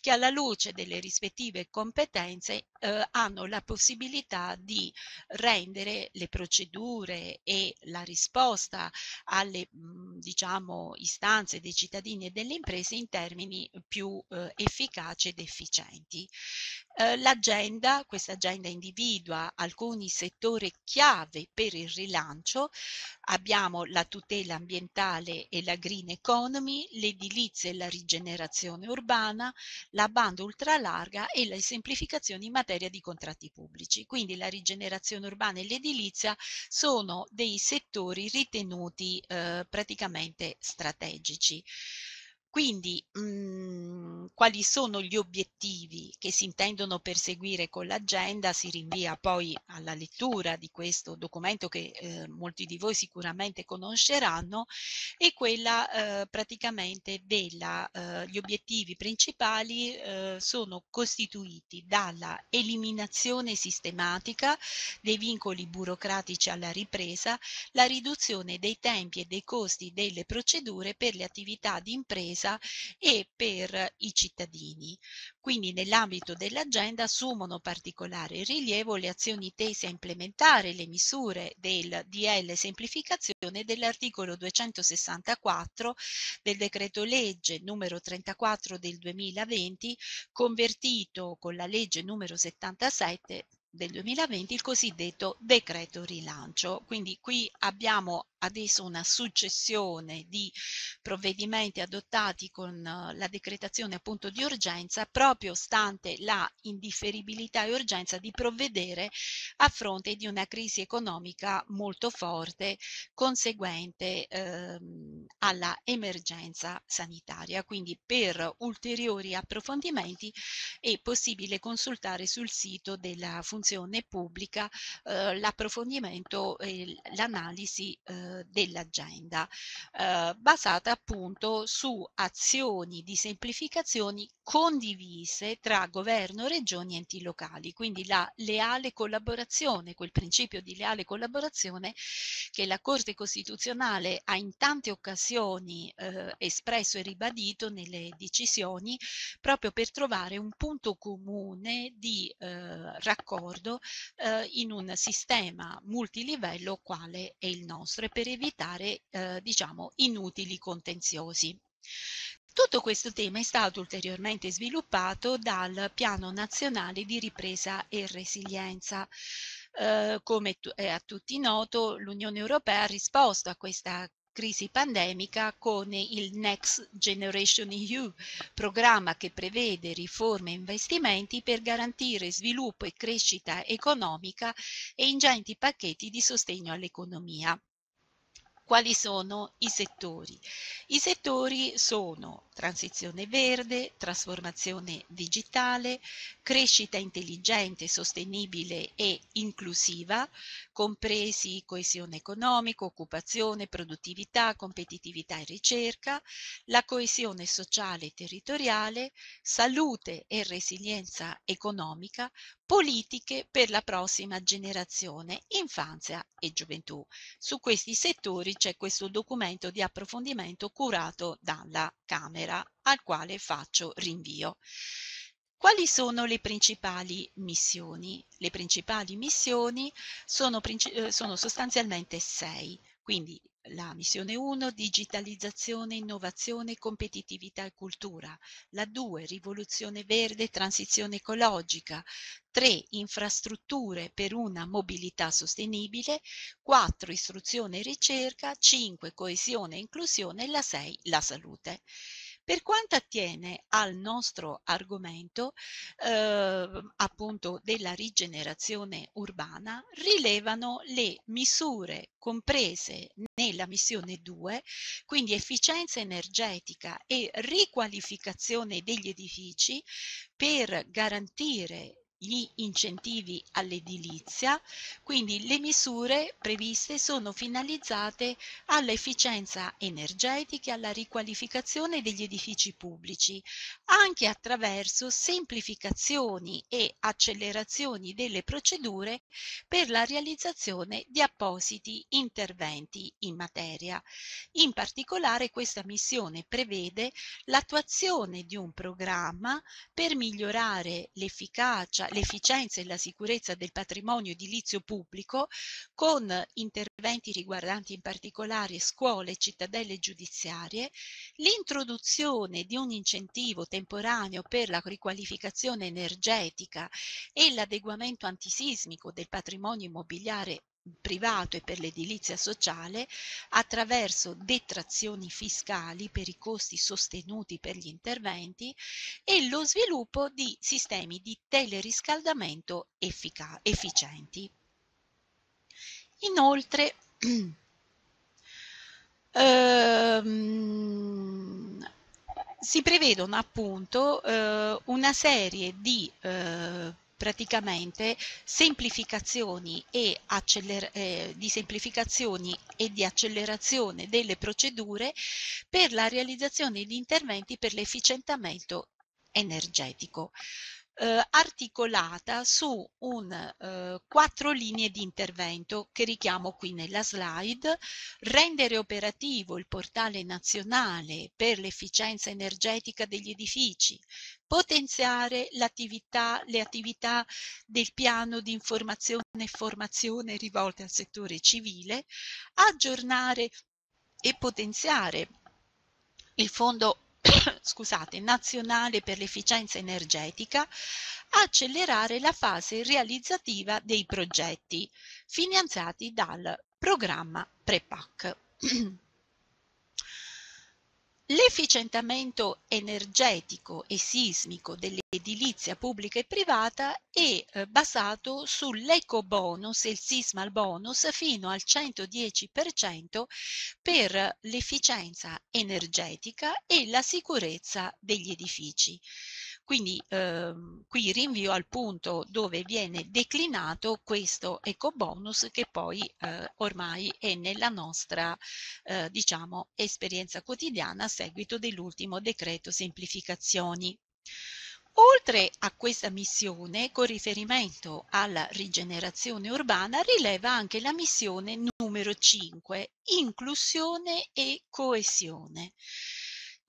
che alla luce delle rispettive rispettive competenze eh, hanno la possibilità di rendere le procedure e la risposta alle mm, diciamo, istanze dei cittadini e delle imprese in termini più eh, efficaci ed efficienti. Eh, l'agenda, questa agenda individua alcuni settori chiave per il rilancio, abbiamo la tutela ambientale e la green economy, l'edilizia e la rigenerazione urbana, la banda ultralarga delega e le semplificazioni in materia di contratti pubblici. Quindi la rigenerazione urbana e l'edilizia sono dei settori ritenuti eh, praticamente strategici. Quindi mh, mm, quali sono gli obiettivi che si intendono perseguire con l'agenda si rinvia poi alla lettura di questo documento che eh, molti di voi sicuramente conosceranno e quella eh, praticamente degli eh, obiettivi principali eh, sono costituiti dalla eliminazione sistematica dei vincoli burocratici alla ripresa, la riduzione dei tempi e dei costi delle procedure per le attività di impresa impresa e per i cittadini. Quindi nell'ambito dell'agenda assumono particolare rilievo le azioni tese a implementare le misure del DL semplificazione dell'articolo 264 del decreto legge numero 34 del 2020 convertito con la legge numero 77 del 2020 il cosiddetto decreto rilancio. Quindi qui abbiamo adesso una successione di provvedimenti adottati con eh, la decretazione appunto di urgenza proprio stante la indifferibilità e urgenza di provvedere a fronte di una crisi economica molto forte conseguente ehm, alla emergenza sanitaria. Quindi per ulteriori approfondimenti è possibile consultare sul sito della funzione pubblica eh, l'approfondimento e l'analisi eh, eh, dell'agenda, eh, basata appunto su azioni di semplificazioni condivise tra governo, regioni e enti locali, quindi la leale collaborazione, quel principio di leale collaborazione che la Corte Costituzionale ha in tante occasioni eh, espresso e ribadito nelle decisioni proprio per trovare un punto comune di eh, raccordo eh, in un sistema multilivello quale è il nostro per evitare eh, diciamo, inutili contenziosi. Tutto questo tema è stato ulteriormente sviluppato dal Piano Nazionale di Ripresa e Resilienza. Eh, come è a tutti noto, l'Unione Europea ha risposto a questa crisi pandemica con il Next Generation EU, programma che prevede riforme e investimenti per garantire sviluppo e crescita economica e ingenti pacchetti di sostegno all'economia. Quali sono i settori? I settori sono transizione verde, trasformazione digitale, crescita intelligente, sostenibile e inclusiva, compresi coesione economica, occupazione, produttività, competitività e ricerca, la coesione sociale e territoriale, salute e resilienza economica, politiche per la prossima generazione, infanzia e gioventù. Su questi settori c'è questo documento di approfondimento curato dalla Camera lettera al quale faccio rinvio. Quali sono le principali missioni? Le principali missioni sono, eh, sono sostanzialmente sei, quindi la missione 1 digitalizzazione, innovazione, competitività e cultura, la 2 rivoluzione verde, transizione ecologica, 3 infrastrutture per una mobilità sostenibile, 4 istruzione e ricerca, 5 coesione e inclusione e la 6 la salute. Per quanto attiene al nostro argomento, eh, appunto della rigenerazione urbana, rilevano le misure comprese nella missione 2, quindi efficienza energetica e riqualificazione degli edifici per garantire gli incentivi all'edilizia, quindi le misure previste sono finalizzate all'efficienza energetica e alla riqualificazione degli edifici pubblici, anche attraverso semplificazioni e accelerazioni delle procedure per la realizzazione di appositi interventi in materia. In particolare questa missione prevede l'attuazione di un programma per migliorare l'efficacia l'efficienza e la sicurezza del patrimonio edilizio pubblico con interventi riguardanti in particolare scuole, cittadelle giudiziarie, l'introduzione di un incentivo temporaneo per la riqualificazione energetica e l'adeguamento antisismico del patrimonio immobiliare privato e per l'edilizia sociale attraverso detrazioni fiscali per i costi sostenuti per gli interventi e lo sviluppo di sistemi di teleriscaldamento effica- efficienti. Inoltre, ehm, si prevedono appunto eh, una serie di eh, praticamente semplificazioni e eh, di semplificazioni e di accelerazione delle procedure per la realizzazione di interventi per l'efficientamento energetico eh, articolata su un, eh, quattro linee di intervento che richiamo qui nella slide, rendere operativo il portale nazionale per l'efficienza energetica degli edifici, potenziare attività, le attività del piano di informazione e formazione rivolte al settore civile, aggiornare e potenziare il fondo scusate, nazionale per l'efficienza energetica accelerare la fase realizzativa dei progetti finanziati dal programma PREPAC. l'efficientamento energetico e sismico dell'edilizia pubblica e privata è eh, basato sull'eco bonus, e il sismal bonus, fino al 110% per l'efficienza energetica e la sicurezza degli edifici. Quindi ehm, qui rinvio al punto dove viene declinato questo eco bonus che poi eh, ormai è nella nostra eh, diciamo, esperienza quotidiana a seguito dell'ultimo decreto semplificazioni. Oltre a questa missione, con riferimento alla rigenerazione urbana, rileva anche la missione numero 5, inclusione e coesione.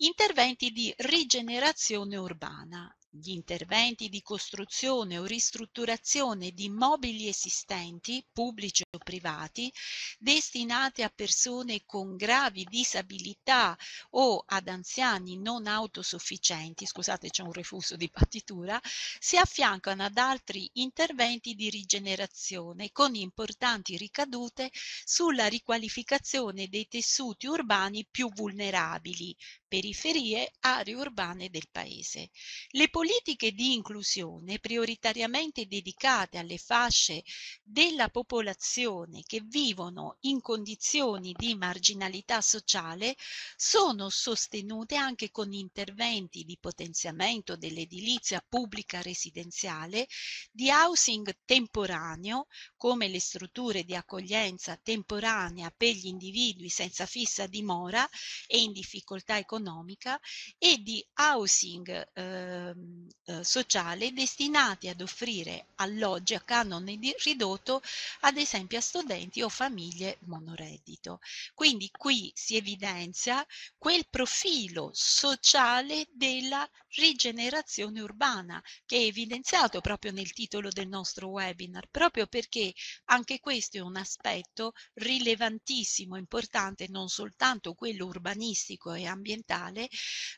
Interventi di rigenerazione urbana. Gli interventi di costruzione o ristrutturazione di immobili esistenti, pubblici o privati, destinati a persone con gravi disabilità o ad anziani non autosufficienti, scusate c'è un refuso di battitura, si affiancano ad altri interventi di rigenerazione con importanti ricadute sulla riqualificazione dei tessuti urbani più vulnerabili, periferie, aree urbane del Paese. Le politiche di inclusione prioritariamente dedicate alle fasce della popolazione che vivono in condizioni di marginalità sociale sono sostenute anche con interventi di potenziamento dell'edilizia pubblica residenziale, di housing temporaneo, come le strutture di accoglienza temporanea per gli individui senza fissa dimora e in difficoltà economica economica e di housing ehm, eh, sociale destinati ad offrire alloggi a canone ridotto ad esempio a studenti o famiglie monoreddito. Quindi qui si evidenzia quel profilo sociale della rigenerazione urbana che è evidenziato proprio nel titolo del nostro webinar, proprio perché anche questo è un aspetto rilevantissimo, importante, non soltanto quello urbanistico e ambientale, digitale,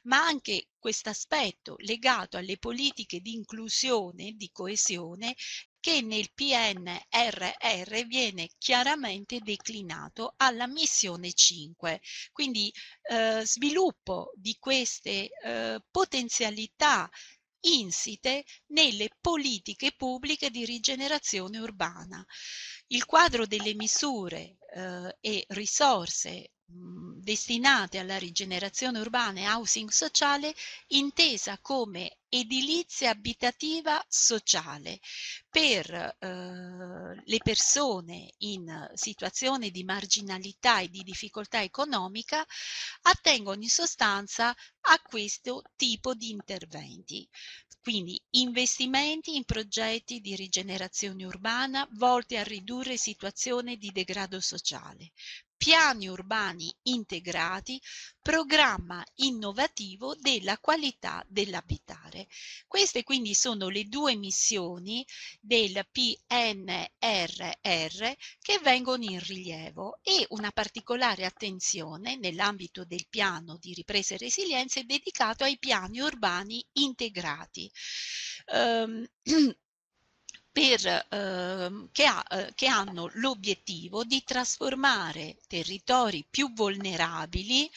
ma anche questo aspetto legato alle politiche di inclusione, di coesione, che nel PNRR viene chiaramente declinato alla missione 5. Quindi eh, sviluppo di queste eh, potenzialità insite nelle politiche pubbliche di rigenerazione urbana. Il quadro delle misure eh, e risorse mh, mm, destinate alla rigenerazione urbana e housing sociale intesa come edilizia abitativa sociale per eh, le persone in situazione di marginalità e di difficoltà economica attengono in sostanza a questo tipo di interventi. Quindi investimenti in progetti di rigenerazione urbana volti a ridurre situazioni di degrado sociale, piani urbani integrati, programma innovativo della qualità dell'abitare. Queste quindi sono le due missioni del PNRR che vengono in rilievo e una particolare attenzione nell'ambito del piano di ripresa e resilienza è dedicato ai piani urbani integrati. Um, per, eh, che, ha, eh, che, hanno l'obiettivo di trasformare territori più vulnerabili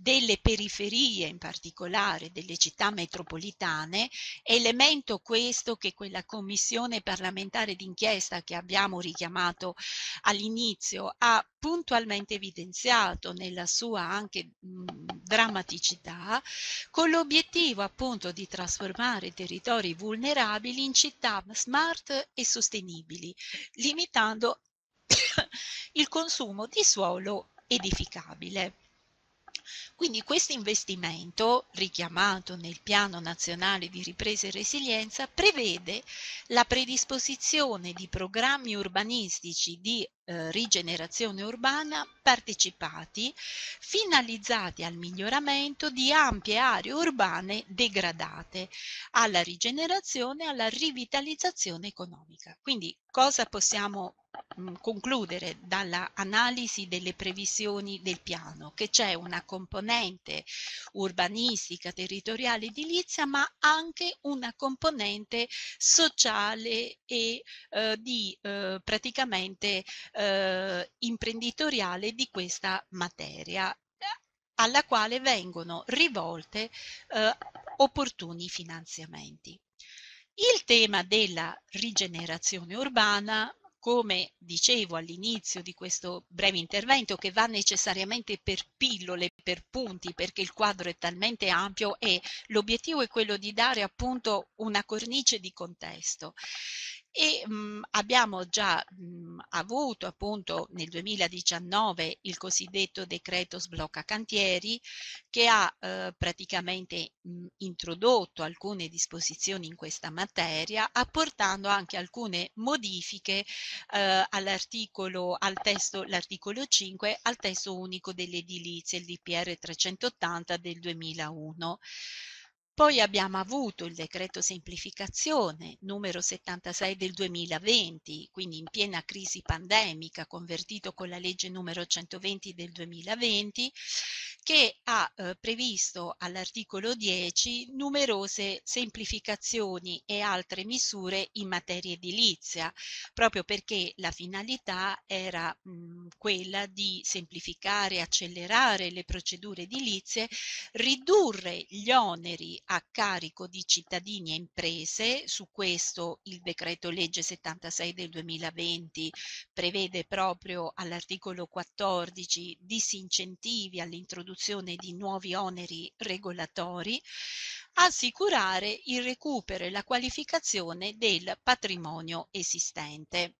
delle periferie, in particolare delle città metropolitane, elemento questo che quella commissione parlamentare d'inchiesta che abbiamo richiamato all'inizio ha puntualmente evidenziato nella sua anche mh, drammaticità, con l'obiettivo appunto di trasformare territori vulnerabili in città smart e sostenibili, limitando il consumo di suolo edificabile. Quindi questo investimento, richiamato nel Piano Nazionale di Ripresa e Resilienza, prevede la predisposizione di programmi urbanistici di eh, rigenerazione urbana partecipati finalizzati al miglioramento di ampie aree urbane degradate, alla rigenerazione alla rivitalizzazione economica. Quindi cosa possiamo mm, concludere dall'analisi delle previsioni del piano? Che c'è una componente urbanistica, territoriale edilizia, ma anche una componente sociale e eh, di eh, praticamente eh, imprenditoriale di questa materia alla quale vengono rivolte eh, opportuni finanziamenti. Il tema della rigenerazione urbana, come dicevo all'inizio di questo breve intervento, che va necessariamente per pillole, per punti, perché il quadro è talmente ampio e l'obiettivo è quello di dare appunto una cornice di contesto e mh, mhmm, abbiamo già mh, mhmm, avuto appunto nel 2019 il cosiddetto decreto sblocca cantieri che ha eh, praticamente mh, mhmm, introdotto alcune disposizioni in questa materia apportando anche alcune modifiche eh, all'articolo al testo l'articolo 5 al testo unico dell'edilizia il DPR 380 del 2001 poi abbiamo avuto il decreto semplificazione numero 76 del 2020, quindi in piena crisi pandemica, convertito con la legge numero 120 del 2020, che ha eh, previsto all'articolo 10 numerose semplificazioni e altre misure in materia edilizia, proprio perché la finalità era mh, mm, quella di semplificare, e accelerare le procedure edilizie, ridurre gli oneri a carico di cittadini e imprese, su questo il decreto legge 76 del 2020 prevede proprio all'articolo 14 disincentivi all'introduzione l'introduzione di nuovi oneri regolatori, assicurare il recupero e la qualificazione del patrimonio esistente.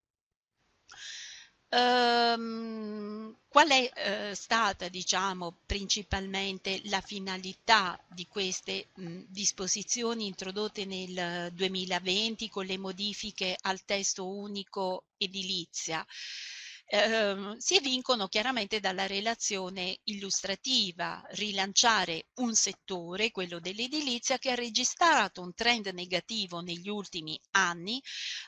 Um, qual è uh, stata, diciamo, principalmente la finalità di queste mh, disposizioni introdotte nel 2020 con le modifiche al testo unico edilizia? ehm, si evincono chiaramente dalla relazione illustrativa, rilanciare un settore, quello dell'edilizia, che ha registrato un trend negativo negli ultimi anni,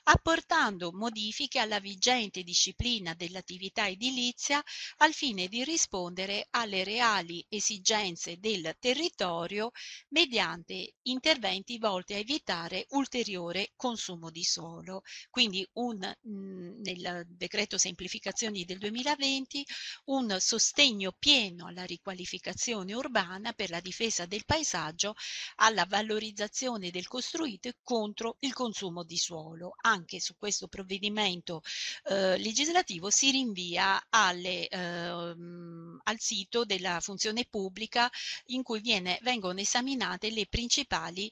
apportando modifiche alla vigente disciplina dell'attività edilizia al fine di rispondere alle reali esigenze del territorio mediante interventi volti a evitare ulteriore consumo di suolo. Quindi un, mh, nel decreto semplificazione comunicazioni del 2020 un sostegno pieno alla riqualificazione urbana per la difesa del paesaggio, alla valorizzazione del costruito e contro il consumo di suolo. Anche su questo provvedimento eh, legislativo si rinvia alle, eh, al sito della funzione pubblica in cui viene, vengono esaminate le principali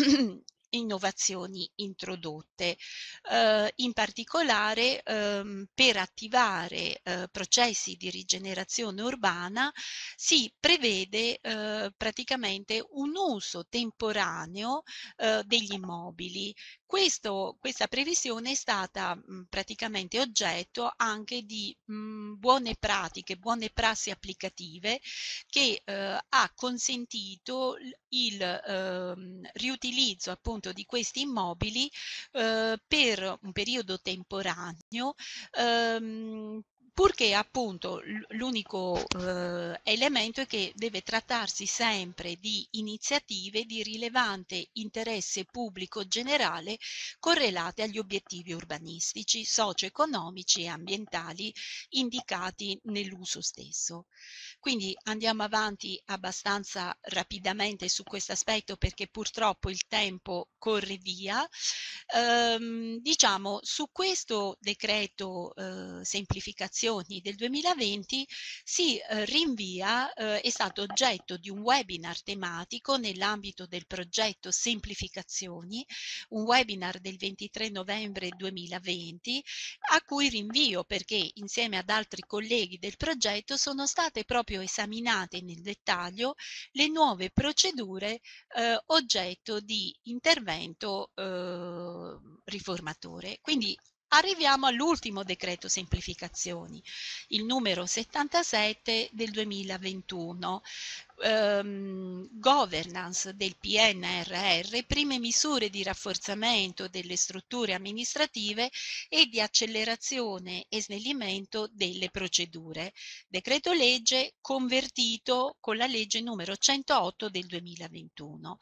eh, innovazioni introdotte, eh, in particolare ehm, per attivare eh, processi di rigenerazione urbana si prevede eh, praticamente un uso temporaneo eh, degli immobili, questo, questa previsione è stata mh, praticamente oggetto anche di mh, buone pratiche, buone prassi applicative che eh, ha consentito il eh, riutilizzo appunto di questi immobili eh, per un periodo temporaneo ehm, purché appunto l'unico eh, elemento è che deve trattarsi sempre di iniziative di rilevante interesse pubblico generale correlate agli obiettivi urbanistici, socio-economici e ambientali indicati nell'uso stesso. Quindi andiamo avanti abbastanza rapidamente su questo aspetto perché purtroppo il tempo corre via. Ehm, diciamo su questo decreto eh, semplificazione elezioni del 2020 si eh, rinvia, eh, è stato oggetto di un webinar tematico nell'ambito del progetto Semplificazioni, un webinar del 23 novembre 2020 a cui rinvio perché insieme ad altri colleghi del progetto sono state proprio esaminate nel dettaglio le nuove procedure eh, oggetto di intervento eh, riformatore. Quindi Arriviamo all'ultimo decreto semplificazioni, il numero 77 del 2021, ehm, governance del PNRR, prime misure di rafforzamento delle strutture amministrative e di accelerazione e snellimento delle procedure. Decreto legge convertito con la legge numero 108 del 2021.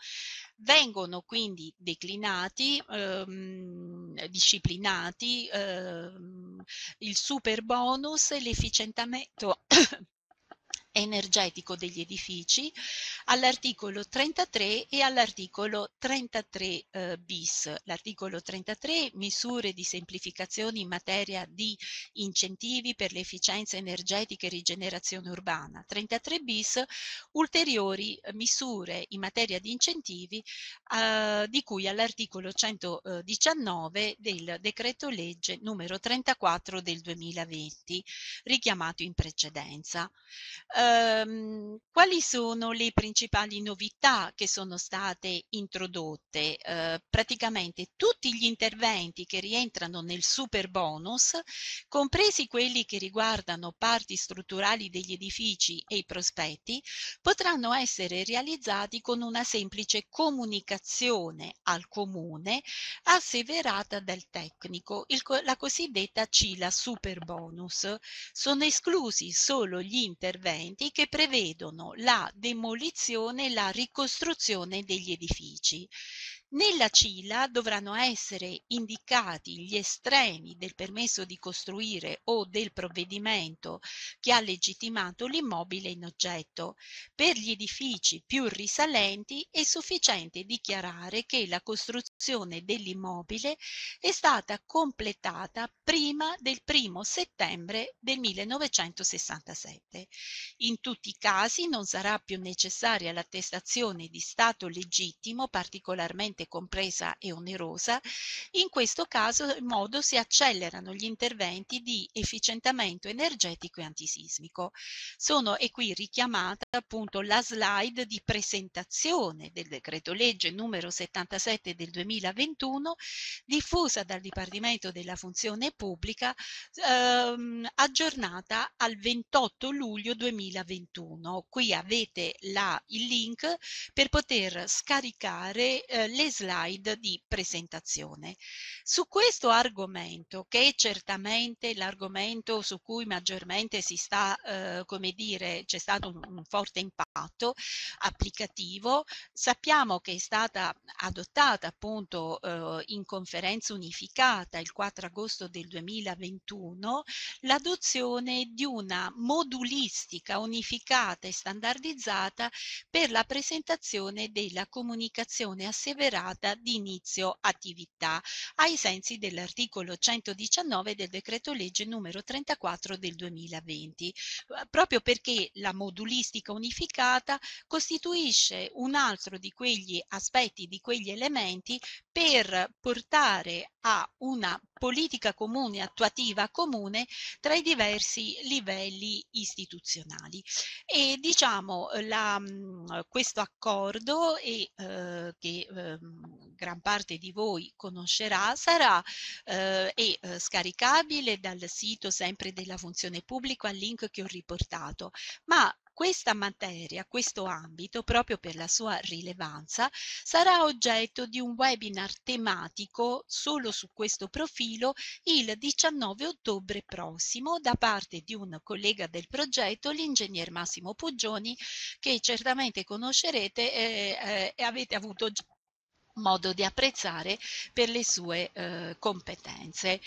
Vengono quindi declinati, ehm, disciplinati ehm, il super bonus e l'efficientamento energetico degli edifici all'articolo 33 e all'articolo 33 eh, bis. L'articolo 33 misure di semplificazione in materia di incentivi per l'efficienza energetica e rigenerazione urbana. 33 bis ulteriori eh, misure in materia di incentivi eh, di cui all'articolo 119 eh, del decreto legge numero 34 del 2020 richiamato in precedenza. Eh, ehm, quali sono le principali novità che sono state introdotte? Eh, praticamente tutti gli interventi che rientrano nel super bonus, compresi quelli che riguardano parti strutturali degli edifici e i prospetti, potranno essere realizzati con una semplice comunicazione al comune asseverata dal tecnico, il, la cosiddetta CILA super bonus. Sono esclusi solo gli interventi interventi che prevedono la demolizione e la ricostruzione degli edifici. Nella CILA dovranno essere indicati gli estremi del permesso di costruire o del provvedimento che ha legittimato l'immobile in oggetto. Per gli edifici più risalenti è sufficiente dichiarare che la costruzione dell'immobile è stata completata prima del 1 settembre del 1967. In tutti i casi non sarà più necessaria l'attestazione di stato legittimo particolarmente ampiamente compresa e onerosa, in questo caso in modo si accelerano gli interventi di efficientamento energetico e antisismico. Sono, e qui richiamata appunto la slide di presentazione del decreto legge numero 77 del 2021, diffusa dal Dipartimento della Funzione Pubblica, ehm, aggiornata al 28 luglio 2021. Qui avete la, il link per poter scaricare eh, le slide di presentazione. Su questo argomento, che è certamente l'argomento su cui maggiormente si sta, eh, come dire, c'è stato un, un forte impatto applicativo, sappiamo che è stata adottata appunto eh, in conferenza unificata il 4 agosto del 2021 l'adozione di una modulistica unificata e standardizzata per la presentazione della comunicazione asseverata data di inizio attività, ai sensi dell'articolo 119 del decreto legge numero 34 del 2020, eh, proprio perché la modulistica unificata costituisce un altro di quegli aspetti, di quegli elementi per portare a una politica comune, attuativa comune tra i diversi livelli istituzionali. E diciamo la, questo accordo e, eh, che eh, gran parte di voi conoscerà sarà eh, è eh, scaricabile dal sito sempre della funzione pubblica al link che ho riportato, ma questa materia, questo ambito, proprio per la sua rilevanza, sarà oggetto di un webinar tematico solo su questo profilo il 19 ottobre prossimo da parte di un collega del progetto, l'ingegner Massimo Puggioni, che certamente conoscerete e, eh, eh, e avete avuto già modo di apprezzare per le sue eh, competenze.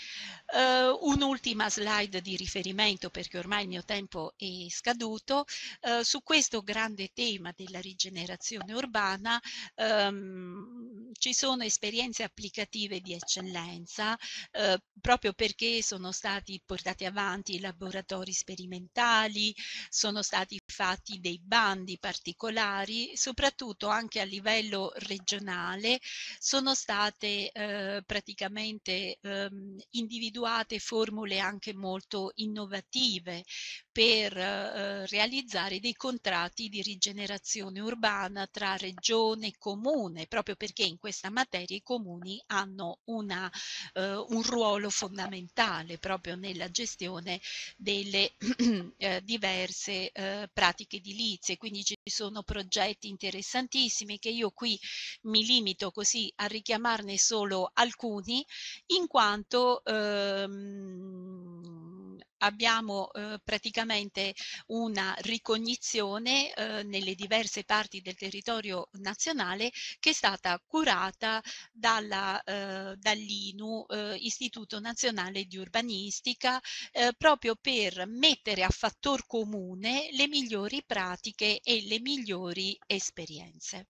Eh, Un'ultima slide di riferimento perché ormai il mio tempo è scaduto, eh, su questo grande tema della rigenerazione urbana ehm, ci sono esperienze applicative di eccellenza eh, proprio perché sono stati portati avanti i laboratori sperimentali, sono stati fatti dei bandi particolari, soprattutto anche a livello regionale sono state eh, praticamente ehm, individuate formule anche molto innovative per eh, realizzare dei contratti di rigenerazione urbana tra regione e comune, proprio perché in questa materia i comuni hanno una, eh, un ruolo fondamentale proprio nella gestione delle eh, diverse eh, pratiche edilizie. Quindi ci sono progetti interessantissimi che io qui mi limito limito così a richiamarne solo alcuni, in quanto ehm, abbiamo eh, praticamente una ricognizione eh, nelle diverse parti del territorio nazionale che è stata curata dalla, eh, dall'INU, eh, Istituto Nazionale di Urbanistica, eh, proprio per mettere a fattor comune le migliori pratiche e le migliori esperienze.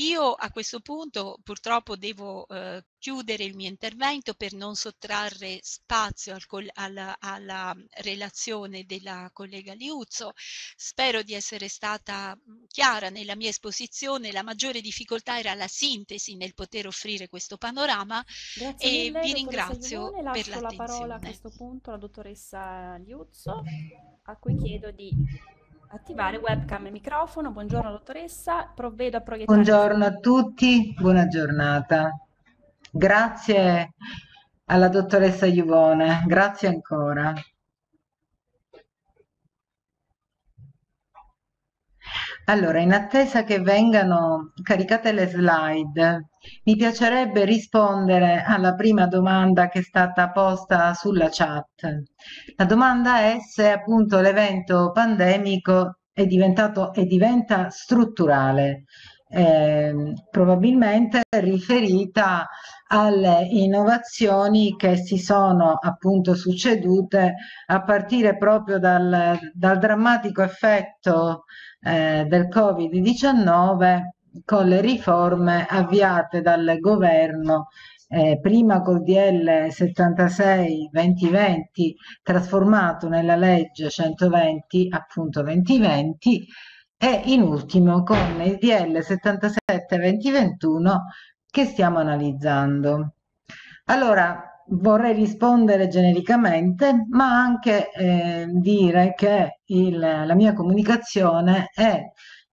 Io a questo punto purtroppo devo eh, chiudere il mio intervento per non sottrarre spazio al, alla, alla, relazione della collega Liuzzo. Spero di essere stata mm, chiara nella mia esposizione. La maggiore difficoltà era la sintesi nel poter offrire questo panorama Grazie e mille, vi ringrazio Simone. per l'attenzione. la parola a questo punto alla dottoressa Liuzzo, a cui chiedo di Attivare webcam e microfono. Buongiorno dottoressa, provvedo a proiettare. Buongiorno a tutti, buona giornata. Grazie alla dottoressa Iuvone, grazie ancora. Allora, in attesa che vengano caricate le slide mi piacerebbe rispondere alla prima domanda che è stata posta sulla chat. La domanda è se appunto l'evento pandemico è diventato e diventa strutturale, eh, probabilmente riferita alle innovazioni che si sono appunto succedute a partire proprio dal, dal drammatico effetto eh, del Covid-19 con le riforme avviate dal governo eh, prima col DL 76-2020 trasformato nella legge 120 appunto 2020 e in ultimo con il DL 77-2021 che stiamo analizzando. Allora vorrei rispondere genericamente ma anche eh, dire che il, la mia comunicazione è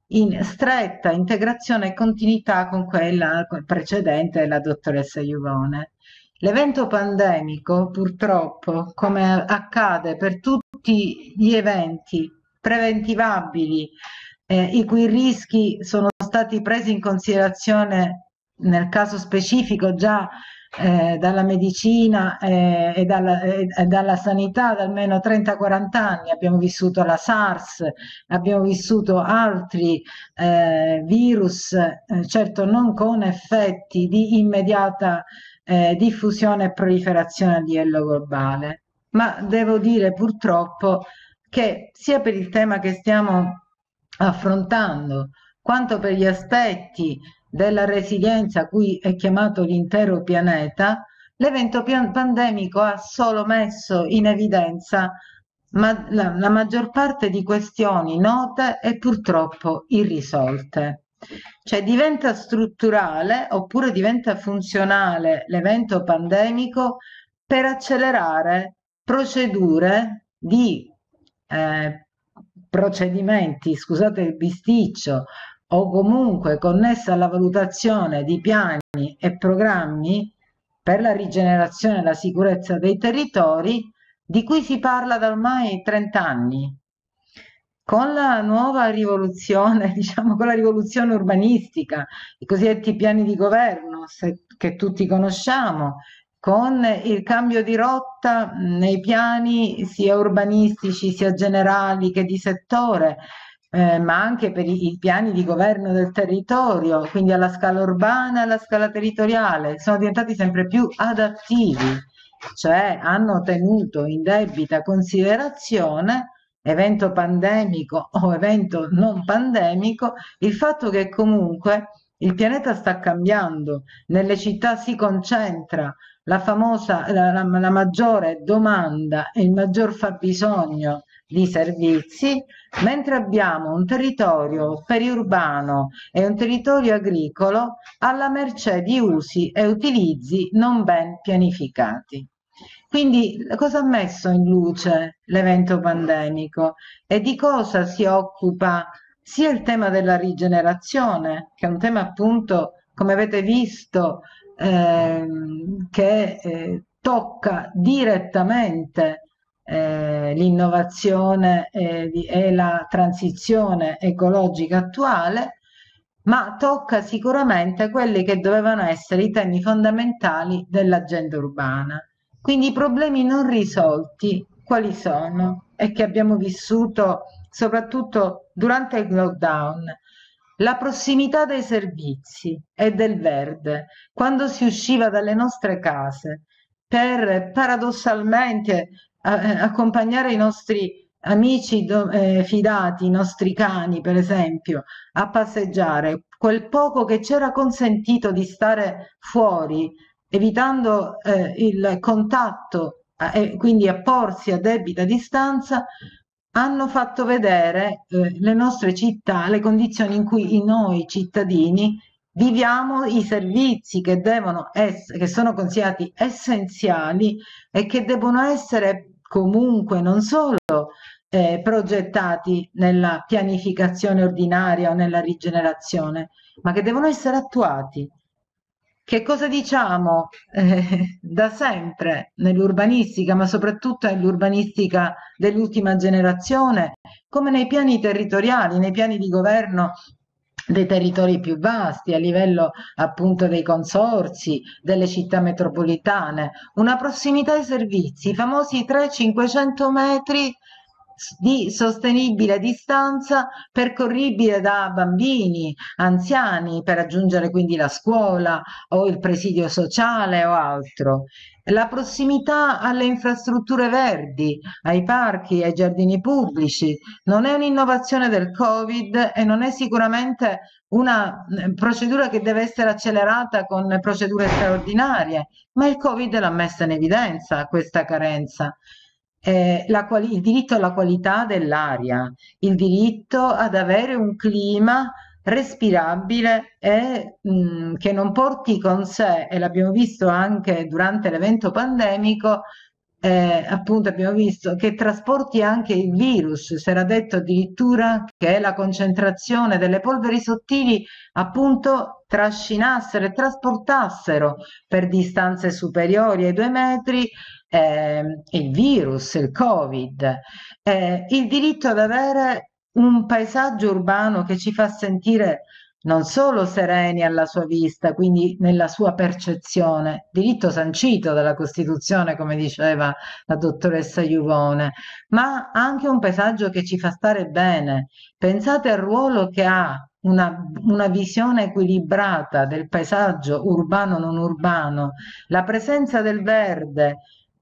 in stretta integrazione e continuità con quella precedente della dottoressa Iuvone. L'evento pandemico, purtroppo, come accade per tutti gli eventi preventivabili, eh, i cui rischi sono stati presi in considerazione nel caso specifico già eh, dalla medicina eh, e, dalla, eh, dalla, sanità da almeno 30-40 anni, abbiamo vissuto la SARS, abbiamo vissuto altri eh, virus, eh, certo non con effetti di immediata eh, diffusione e proliferazione a livello globale, ma devo dire purtroppo che sia per il tema che stiamo affrontando, quanto per gli aspetti della resilienza a cui è chiamato l'intero pianeta, l'evento pandemico ha solo messo in evidenza ma la, la, maggior parte di questioni note e purtroppo irrisolte. Cioè diventa strutturale oppure diventa funzionale l'evento pandemico per accelerare procedure di eh, procedimenti, scusate il bisticcio, o comunque connessa alla valutazione di piani e programmi per la rigenerazione e la sicurezza dei territori di cui si parla da ormai 30 anni. Con la nuova rivoluzione, diciamo con la rivoluzione urbanistica, i cosiddetti piani di governo se, che tutti conosciamo, con il cambio di rotta nei piani sia urbanistici sia generali che di settore, eh, ma anche per i, i, piani di governo del territorio, quindi alla scala urbana, alla scala territoriale, sono diventati sempre più adattivi, cioè hanno tenuto in debita considerazione evento pandemico o evento non pandemico, il fatto che comunque il pianeta sta cambiando, nelle città si concentra la famosa, la, la, la maggiore domanda e il maggior fabbisogno di servizi, mentre abbiamo un territorio periurbano e un territorio agricolo alla mercé di usi e utilizzi non ben pianificati. Quindi cosa ha messo in luce l'evento pandemico e di cosa si occupa sia il tema della rigenerazione, che è un tema appunto, come avete visto, eh, che eh, tocca direttamente eh, l'innovazione e, eh, e la transizione ecologica attuale, ma tocca sicuramente quelli che dovevano essere i temi fondamentali dell'agenda urbana. Quindi i problemi non risolti quali sono e che abbiamo vissuto soprattutto durante il lockdown. La prossimità dei servizi e del verde, quando si usciva dalle nostre case, per paradossalmente eh, accompagnare i nostri amici eh, fidati, i nostri cani per esempio, a passeggiare, quel poco che c'era consentito di stare fuori, evitando eh, il contatto eh, e eh, quindi a porsi a debita distanza, hanno fatto vedere eh, le nostre città, le condizioni in cui noi cittadini viviamo i servizi che, devono essere, che sono considerati essenziali e che devono essere comunque non solo eh, progettati nella pianificazione ordinaria o nella rigenerazione, ma che devono essere attuati. Che cosa diciamo eh, da sempre nell'urbanistica, ma soprattutto nell'urbanistica dell'ultima generazione, come nei piani territoriali, nei piani di governo dei territori più vasti, a livello appunto dei consorzi, delle città metropolitane, una prossimità ai servizi, i famosi 300-500 metri di sostenibile distanza percorribile da bambini, anziani, per raggiungere quindi la scuola o il presidio sociale o altro. La prossimità alle infrastrutture verdi, ai parchi, ai giardini pubblici non è un'innovazione del Covid e non è sicuramente una eh, procedura che deve essere accelerata con procedure straordinarie, ma il Covid l'ha messa in evidenza questa carenza eh, quali- il diritto alla qualità dell'aria, il diritto ad avere un clima respirabile e mh, mm, che non porti con sé, e l'abbiamo visto anche durante l'evento pandemico, eh, appunto abbiamo visto che trasporti anche il virus, si era detto addirittura che la concentrazione delle polveri sottili appunto trascinassero e trasportassero per distanze superiori ai due metri eh, il virus, il Covid, eh, il diritto ad avere un paesaggio urbano che ci fa sentire non solo sereni alla sua vista, quindi nella sua percezione, diritto sancito dalla Costituzione, come diceva la dottoressa Juvone, ma anche un paesaggio che ci fa stare bene. Pensate al ruolo che ha una, una, visione equilibrata del paesaggio urbano non urbano, la presenza del verde,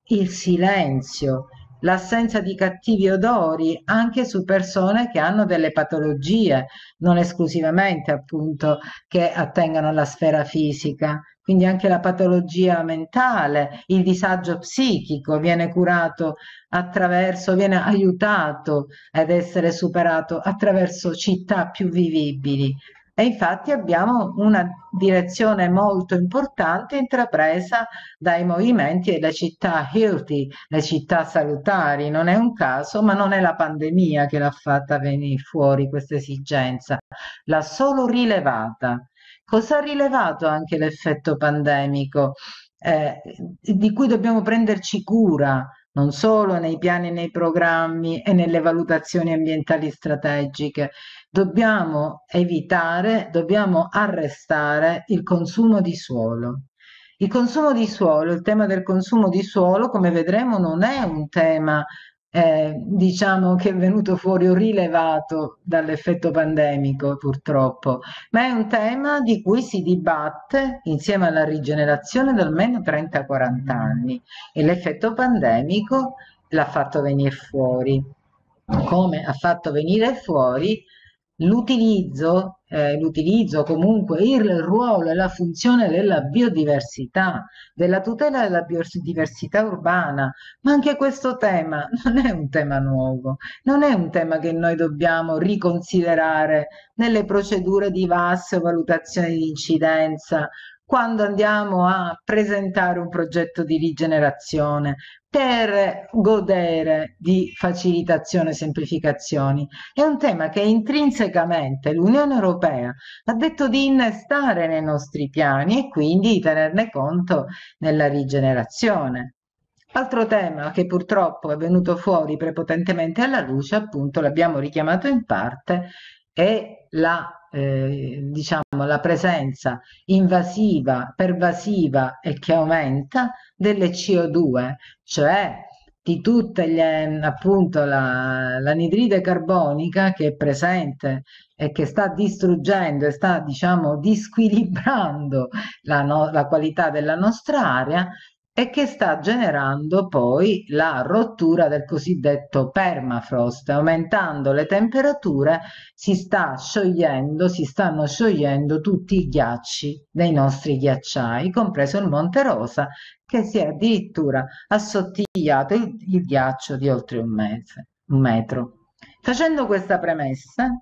il silenzio, l'assenza di cattivi odori anche su persone che hanno delle patologie, non esclusivamente appunto che attengano alla sfera fisica. Quindi anche la patologia mentale, il disagio psichico viene curato attraverso, viene aiutato ad essere superato attraverso città più vivibili, e infatti abbiamo una direzione molto importante intrapresa dai movimenti e le città healthy, le città salutari. Non è un caso, ma non è la pandemia che l'ha fatta venire fuori questa esigenza, l'ha solo rilevata. Cosa ha rilevato anche l'effetto pandemico? Eh, di cui dobbiamo prenderci cura, non solo nei piani, nei programmi e nelle valutazioni ambientali strategiche, dobbiamo evitare, dobbiamo arrestare il consumo di suolo. Il consumo di suolo, il tema del consumo di suolo, come vedremo, non è un tema eh, diciamo che è venuto fuori o rilevato dall'effetto pandemico purtroppo, ma è un tema di cui si dibatte insieme alla rigenerazione da almeno 30-40 anni e l'effetto pandemico l'ha fatto venire fuori, come ha fatto venire fuori l'utilizzo, eh, l'utilizzo comunque il ruolo e la funzione della biodiversità, della tutela della biodiversità urbana, ma anche questo tema non è un tema nuovo, non è un tema che noi dobbiamo riconsiderare nelle procedure di VAS o valutazione di incidenza, quando andiamo a presentare un progetto di rigenerazione, per godere di facilitazione e semplificazioni. È un tema che intrinsecamente l'Unione Europea ha detto di innestare nei nostri piani e quindi di tenerne conto nella rigenerazione. Altro tema che purtroppo è venuto fuori prepotentemente alla luce, appunto l'abbiamo richiamato in parte, è la, eh, diciamo, la presenza invasiva, pervasiva e che aumenta delle CO2, cioè di tutte le, appunto la, carbonica che è presente e che sta distruggendo e sta diciamo disquilibrando la, no, la qualità della nostra aria e che sta generando poi la rottura del cosiddetto permafrost, aumentando le temperature si sta sciogliendo, si stanno sciogliendo tutti i ghiacci dei nostri ghiacciai, compreso il Monte Rosa che si è addirittura assottigliato il, il ghiaccio di oltre un, mese, un metro. Facendo questa premessa,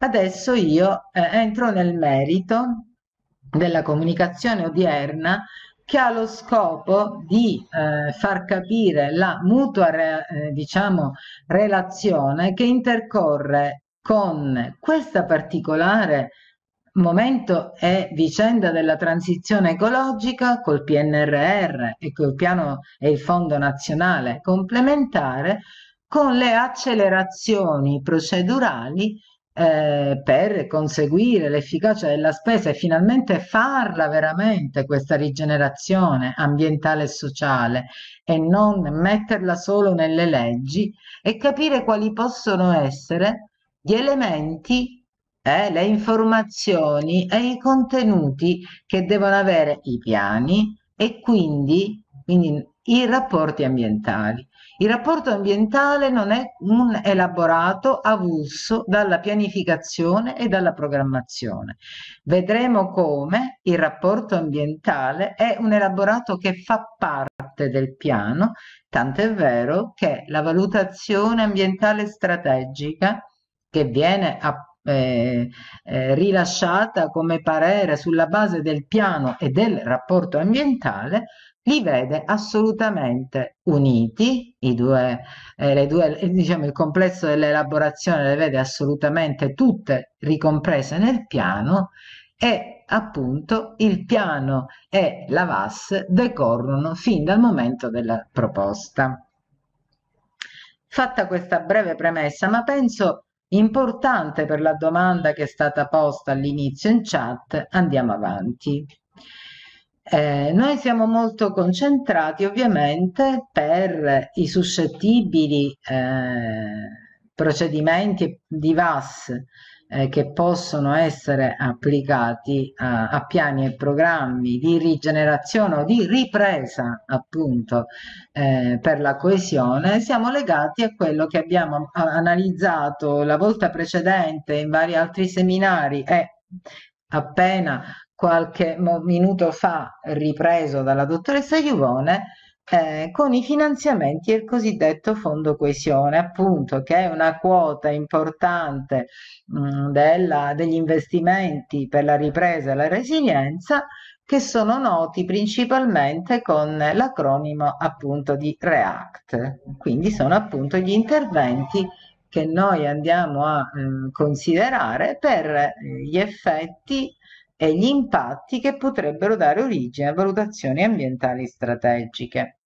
adesso io eh, entro nel merito della comunicazione odierna che ha lo scopo di eh, far capire la mutua re, eh, diciamo, relazione che intercorre con questa particolare momento e vicenda della transizione ecologica col PNRR e col piano e il Fondo Nazionale complementare con le accelerazioni procedurali eh, per conseguire l'efficacia della spesa e finalmente farla veramente questa rigenerazione ambientale e sociale e non metterla solo nelle leggi e capire quali possono essere gli elementi eh, le informazioni e i contenuti che devono avere i piani e quindi, quindi i rapporti ambientali. Il rapporto ambientale non è un elaborato avulso dalla pianificazione e dalla programmazione. Vedremo come il rapporto ambientale è un elaborato che fa parte del piano, tant'è vero che la valutazione ambientale strategica che viene appunto eh, eh, rilasciata come parere sulla base del piano e del rapporto ambientale, li vede assolutamente uniti, due, eh, due, diciamo, il complesso dell'elaborazione le vede assolutamente tutte ricomprese nel piano e appunto il piano e la VAS decorrono fin dal momento della proposta. Fatta questa breve premessa, ma penso Importante per la domanda che è stata posta all'inizio in chat, andiamo avanti. Eh, noi siamo molto concentrati ovviamente per i suscettibili eh, procedimenti di VAS eh, che possono essere applicati a, a, piani e programmi di rigenerazione o di ripresa appunto eh, per la coesione, siamo legati a quello che abbiamo analizzato la volta precedente in vari altri seminari e appena qualche minuto fa ripreso dalla dottoressa Iuvone eh, con i finanziamenti del cosiddetto fondo coesione, appunto che è una quota importante mh, mm, della, degli investimenti per la ripresa e la resilienza che sono noti principalmente con l'acronimo appunto di REACT, quindi sono appunto gli interventi che noi andiamo a mh, mm, considerare per eh, gli effetti e gli impatti che potrebbero dare origine a valutazioni ambientali strategiche.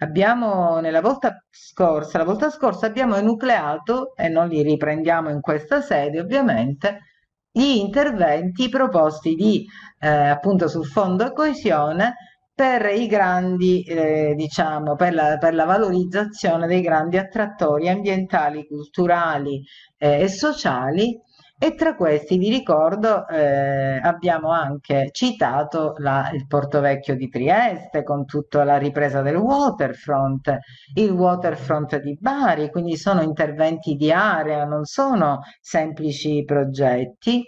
Abbiamo nella volta scorsa, la volta scorsa abbiamo enucleato, e non li riprendiamo in questa sede ovviamente, gli interventi proposti di, eh, appunto sul fondo coesione per i grandi, eh, diciamo, per la, per la, valorizzazione dei grandi attrattori ambientali, culturali eh, e sociali e tra questi vi ricordo eh, abbiamo anche citato la, il Porto Vecchio di Trieste con tutta la ripresa del waterfront, il waterfront di Bari, quindi sono interventi di area, non sono semplici progetti.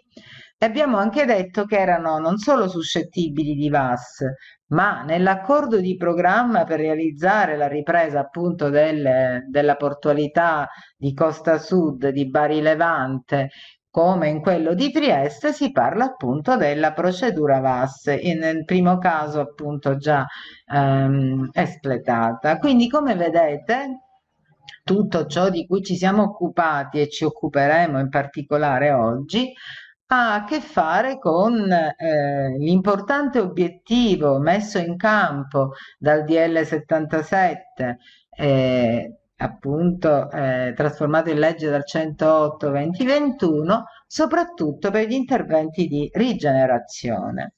E abbiamo anche detto che erano non solo suscettibili di VAS, ma nell'accordo di programma per realizzare la ripresa appunto del, della portualità di Costa Sud, di Bari Levante, come in quello di Trieste, si parla appunto della procedura VAS, nel primo caso appunto già ehm, espletata. Quindi come vedete tutto ciò di cui ci siamo occupati e ci occuperemo in particolare oggi ha a che fare con eh, l'importante obiettivo messo in campo dal DL 77 eh, appunto eh, trasformato in legge dal 108-2021, soprattutto per gli interventi di rigenerazione,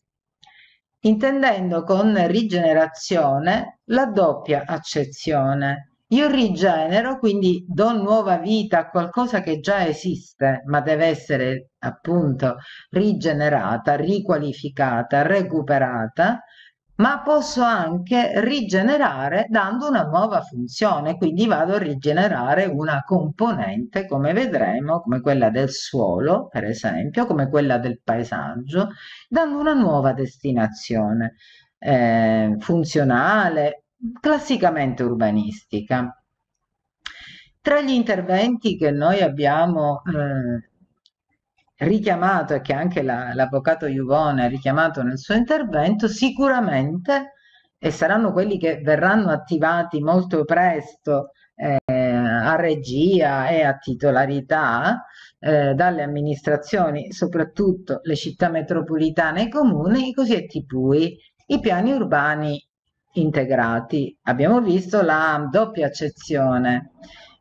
intendendo con rigenerazione la doppia accezione. Io rigenero, quindi do nuova vita a qualcosa che già esiste, ma deve essere appunto rigenerata, riqualificata, recuperata, ma posso anche rigenerare dando una nuova funzione, quindi vado a rigenerare una componente, come vedremo, come quella del suolo, per esempio, come quella del paesaggio, dando una nuova destinazione eh, funzionale, classicamente urbanistica. Tra gli interventi che noi abbiamo eh, richiamato e che anche la, l'avvocato Juvone ha richiamato nel suo intervento, sicuramente, e saranno quelli che verranno attivati molto presto eh, a regia e a titolarità eh, dalle amministrazioni, soprattutto le città metropolitane e i comuni, i cosiddetti PUI, i piani urbani integrati. Abbiamo visto la doppia accezione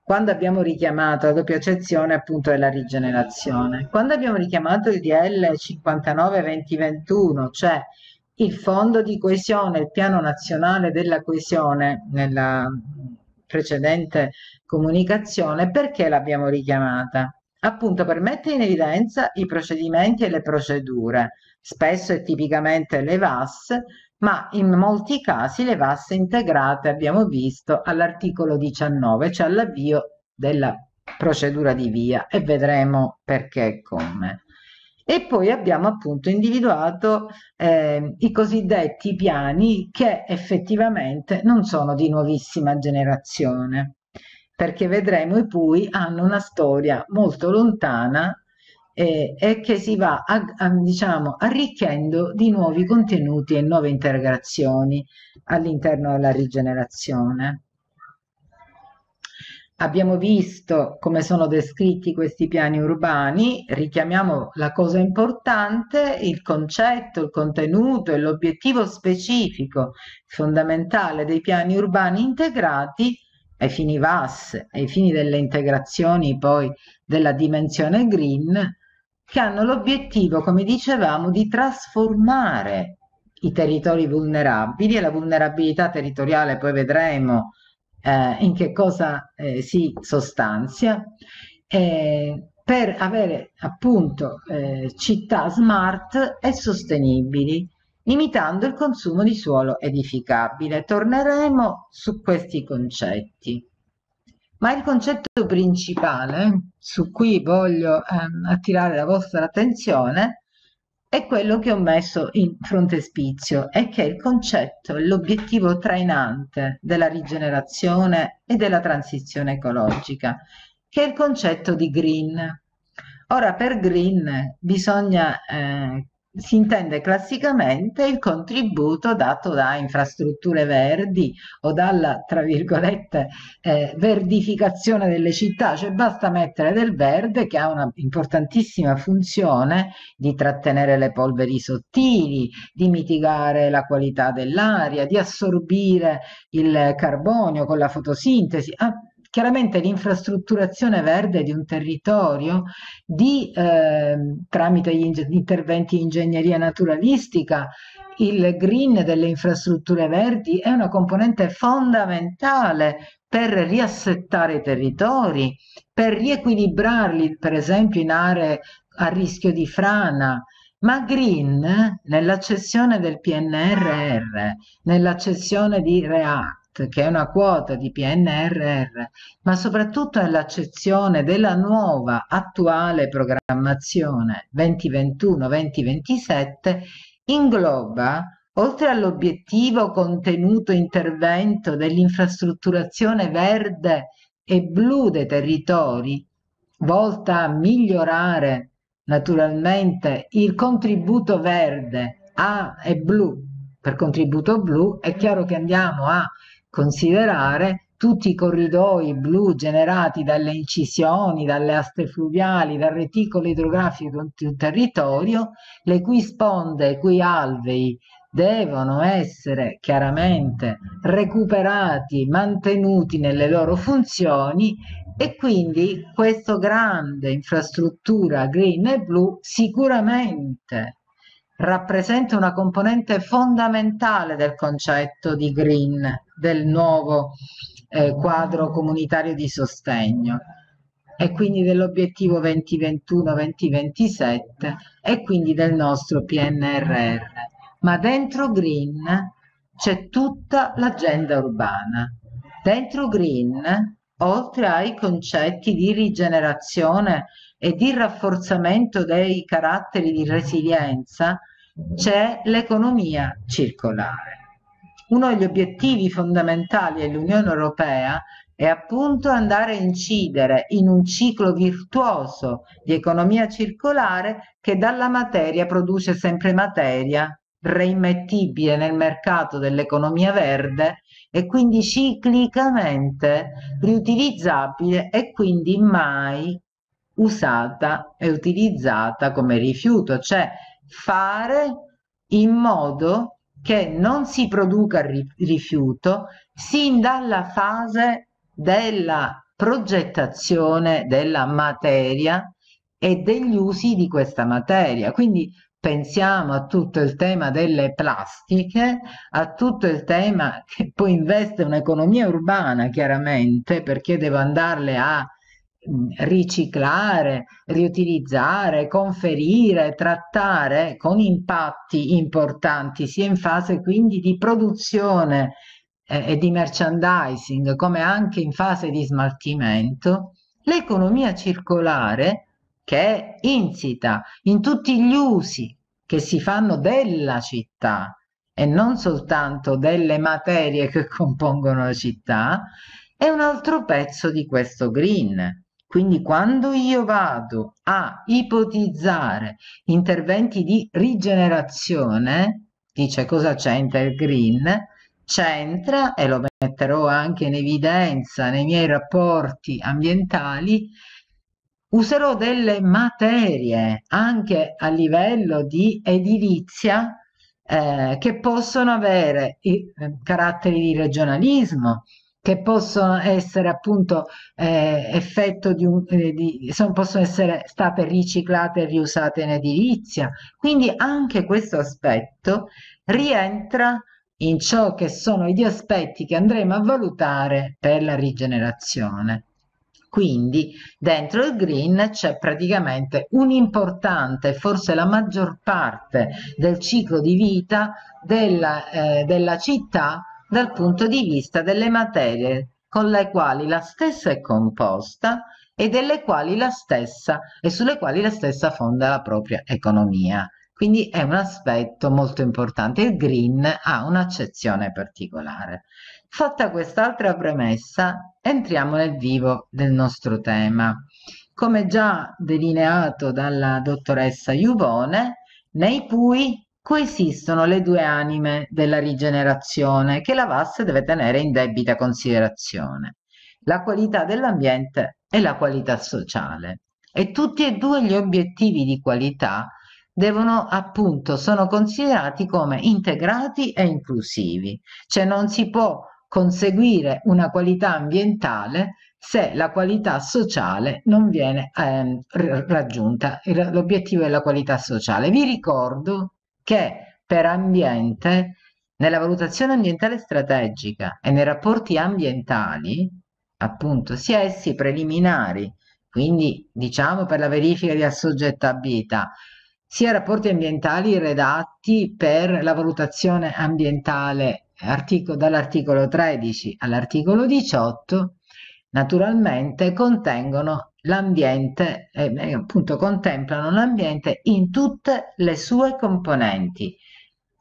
quando abbiamo richiamato la doppia accezione appunto della rigenerazione. Quando abbiamo richiamato il DL 59-2021, cioè il fondo di coesione, il piano nazionale della coesione nella precedente comunicazione, perché l'abbiamo richiamata? Appunto per mettere in evidenza i procedimenti e le procedure, spesso e tipicamente le VAS, ma in molti casi le VAS integrate, abbiamo visto, all'articolo 19, cioè all'avvio della procedura di via e vedremo perché e come. E poi abbiamo appunto individuato eh, i cosiddetti piani che effettivamente non sono di nuovissima generazione, perché vedremo i PUI hanno una storia molto lontana eh, e che si va a, a, diciamo, arricchendo di nuovi contenuti e nuove integrazioni all'interno della rigenerazione. Abbiamo visto come sono descritti questi piani urbani, richiamiamo la cosa importante, il concetto, il contenuto e l'obiettivo specifico fondamentale dei piani urbani integrati ai fini VAS, ai fini delle integrazioni poi della dimensione green, che hanno l'obiettivo, come dicevamo, di trasformare i territori vulnerabili e la vulnerabilità territoriale, poi vedremo eh, in che cosa eh, si sostanzia, eh, per avere appunto eh, città smart e sostenibili, limitando il consumo di suolo edificabile. Torneremo su questi concetti. Ma il concetto principale su cui voglio ehm, attirare la vostra attenzione è quello che ho messo in frontespizio e che è il concetto, l'obiettivo trainante della rigenerazione e della transizione ecologica, che è il concetto di green. Ora, per green bisogna eh, si intende classicamente il contributo dato da infrastrutture verdi o dalla, tra virgolette, eh, verdificazione delle città, cioè basta mettere del verde che ha una importantissima funzione di trattenere le polveri sottili, di mitigare la qualità dell'aria, di assorbire il carbonio con la fotosintesi. Ah, Chiaramente l'infrastrutturazione verde di un territorio di, eh, tramite gli interventi di ingegneria naturalistica, il green delle infrastrutture verdi è una componente fondamentale per riassettare i territori, per riequilibrarli, per esempio in aree a rischio di frana, ma Green nella cessione del PNRR, nella cessione di REAC, che è una quota di PNRR, ma soprattutto è l'accezione della nuova attuale programmazione 2021-2027, ingloba, oltre all'obiettivo contenuto intervento dell'infrastrutturazione verde e blu dei territori, volta a migliorare naturalmente il contributo verde A e blu per contributo blu, è chiaro che andiamo a considerare tutti i corridoi blu generati dalle incisioni, dalle aste fluviali, dal reticolo idrografico di un territorio, le cui sponde, i cui alvei devono essere chiaramente recuperati, mantenuti nelle loro funzioni e quindi questa grande infrastruttura green e blu sicuramente rappresenta una componente fondamentale del concetto di green del nuovo eh, quadro comunitario di sostegno e quindi dell'obiettivo 2021-2027 e quindi del nostro PNRR. Ma dentro Green c'è tutta l'agenda urbana. Dentro Green, oltre ai concetti di rigenerazione e di rafforzamento dei caratteri di resilienza, c'è l'economia circolare uno degli obiettivi fondamentali dell'Unione Europea è appunto andare a incidere in un ciclo virtuoso di economia circolare che dalla materia produce sempre materia reimmettibile nel mercato dell'economia verde e quindi ciclicamente riutilizzabile e quindi mai usata e utilizzata come rifiuto, cioè fare in modo che non si produca rifiuto sin dalla fase della progettazione della materia e degli usi di questa materia. Quindi pensiamo a tutto il tema delle plastiche, a tutto il tema che poi investe un'economia urbana chiaramente perché devo andarle a Mm, riciclare, riutilizzare, conferire, trattare con impatti importanti sia in fase quindi di produzione eh, e di merchandising come anche in fase di smaltimento, l'economia circolare che è insita in tutti gli usi che si fanno della città e non soltanto delle materie che compongono la città, è un altro pezzo di questo green quindi quando io vado a ipotizzare interventi di rigenerazione, dice cosa c'entra il green, c'entra, e lo metterò anche in evidenza nei miei rapporti ambientali, userò delle materie anche a livello di edilizia eh, che possono avere i, eh, caratteri di regionalismo, che possono essere appunto eh, effetto di un, eh, di, sono, possono essere state riciclate e riusate in edilizia. Quindi anche questo aspetto rientra in ciò che sono i due aspetti che andremo a valutare per la rigenerazione. Quindi dentro il green c'è praticamente un'importante, forse la maggior parte del ciclo di vita della, eh, della città dal punto di vista delle materie con le quali la stessa è composta e delle quali la stessa e sulle quali la stessa fonda la propria economia. Quindi è un aspetto molto importante. Il green ha un'accezione particolare. Fatta quest'altra premessa, entriamo nel vivo del nostro tema. Come già delineato dalla dottoressa Juvone, nei PUI coesistono le due anime della rigenerazione che la VAS deve tenere in debita considerazione, la qualità dell'ambiente e la qualità sociale. E tutti e due gli obiettivi di qualità devono appunto sono considerati come integrati e inclusivi, cioè non si può conseguire una qualità ambientale se la qualità sociale non viene eh, raggiunta, l'obiettivo è la qualità sociale. Vi ricordo che per ambiente nella valutazione ambientale strategica e nei rapporti ambientali, appunto, sia essi preliminari, quindi diciamo per la verifica di assoggettabilità, sia rapporti ambientali redatti per la valutazione ambientale dall'articolo 13 all'articolo 18 naturalmente contengono l'ambiente, eh, eh, appunto contemplano l'ambiente in tutte le sue componenti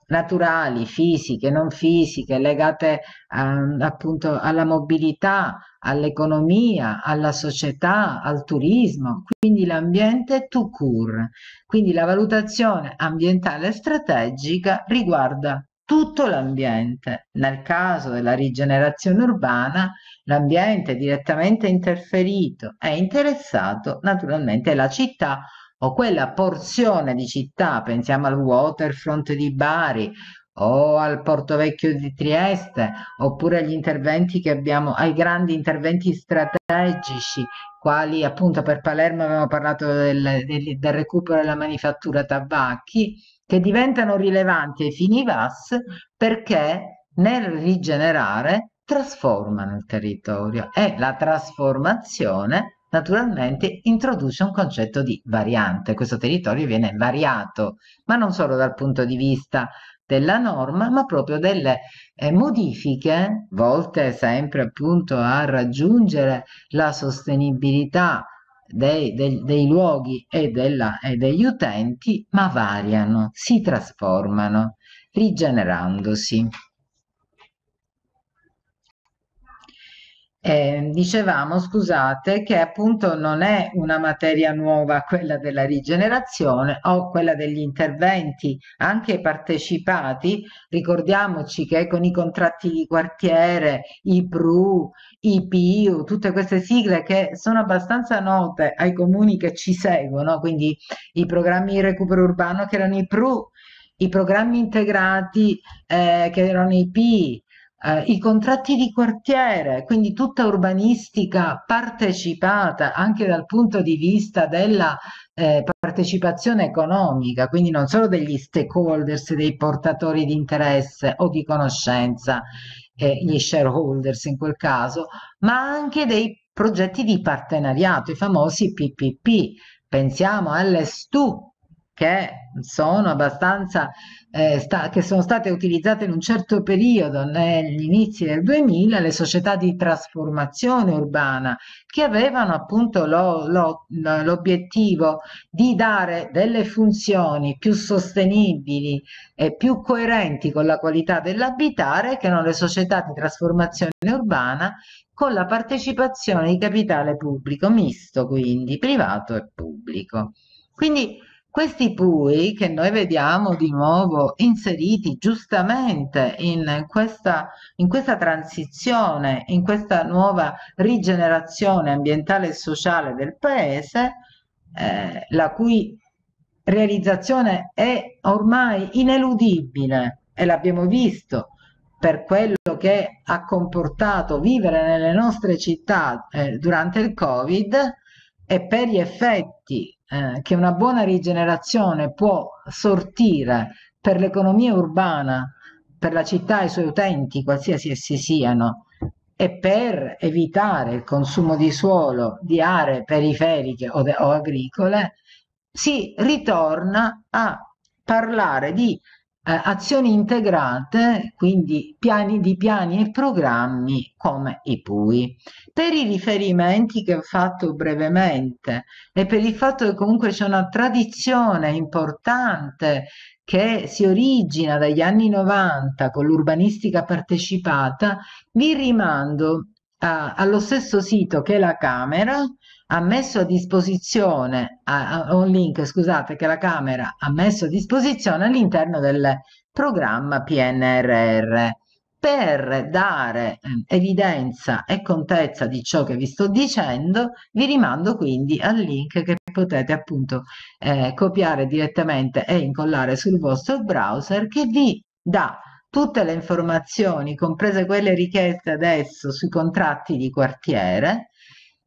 naturali, fisiche, non fisiche, legate eh, appunto alla mobilità, all'economia, alla società, al turismo, quindi l'ambiente tout court. Quindi la valutazione ambientale strategica riguarda tutto l'ambiente. Nel caso della rigenerazione urbana, l'ambiente direttamente interferito è interessato naturalmente la città o quella porzione di città, pensiamo al waterfront di Bari o al Porto Vecchio di Trieste, oppure agli interventi che abbiamo, ai grandi interventi strategici, quali appunto per Palermo abbiamo parlato del, del, del recupero della manifattura tabacchi, che diventano rilevanti ai fini VAS perché nel rigenerare trasformano il territorio e la trasformazione naturalmente introduce un concetto di variante. Questo territorio viene variato, ma non solo dal punto di vista della norma, ma proprio delle eh, modifiche volte sempre appunto a raggiungere la sostenibilità dei, dei, dei luoghi e, della, e degli utenti, ma variano, si trasformano, rigenerandosi. Eh, dicevamo, scusate, che appunto non è una materia nuova quella della rigenerazione o quella degli interventi anche partecipati. Ricordiamoci che con i contratti di quartiere, i PRU, IPU, tutte queste sigle che sono abbastanza note ai comuni che ci seguono, quindi i programmi di recupero urbano che erano i PRU, i programmi integrati eh, che erano i PI, eh, i contratti di quartiere, quindi tutta urbanistica partecipata anche dal punto di vista della eh, partecipazione economica, quindi non solo degli stakeholders, dei portatori di interesse o di conoscenza eh, gli shareholders in quel caso, ma anche dei progetti di partenariato, i famosi PPP. Pensiamo all'S2 che sono abbastanza eh, sta, che sono state utilizzate in un certo periodo negli inizi del 2000 le società di trasformazione urbana che avevano appunto lo, lo, l'obiettivo di dare delle funzioni più sostenibili e più coerenti con la qualità dell'abitare che erano le società di trasformazione urbana con la partecipazione di capitale pubblico misto quindi privato e pubblico quindi questi pui che noi vediamo di nuovo inseriti giustamente in questa, in questa, transizione, in questa nuova rigenerazione ambientale e sociale del paese, eh, la cui realizzazione è ormai ineludibile e l'abbiamo visto per quello che ha comportato vivere nelle nostre città eh, durante il Covid, e per gli effetti eh, che una buona rigenerazione può sortire per l'economia urbana, per la città e i suoi utenti, qualsiasi essi siano, e per evitare il consumo di suolo di aree periferiche o, de- o agricole, si ritorna a parlare di eh, azioni integrate, quindi piani di piani e programmi come i PUI. Per i riferimenti che ho fatto brevemente e per il fatto che comunque c'è una tradizione importante che si origina dagli anni 90 con l'urbanistica partecipata, vi rimando a, eh, allo stesso sito che la Camera, ha messo a disposizione a, a, un link, scusate, che la Camera ha messo a disposizione all'interno del programma PNRR per dare eh, evidenza e contezza di ciò che vi sto dicendo, vi rimando quindi al link che potete appunto eh, copiare direttamente e incollare sul vostro browser che vi dà tutte le informazioni, comprese quelle richieste adesso sui contratti di quartiere,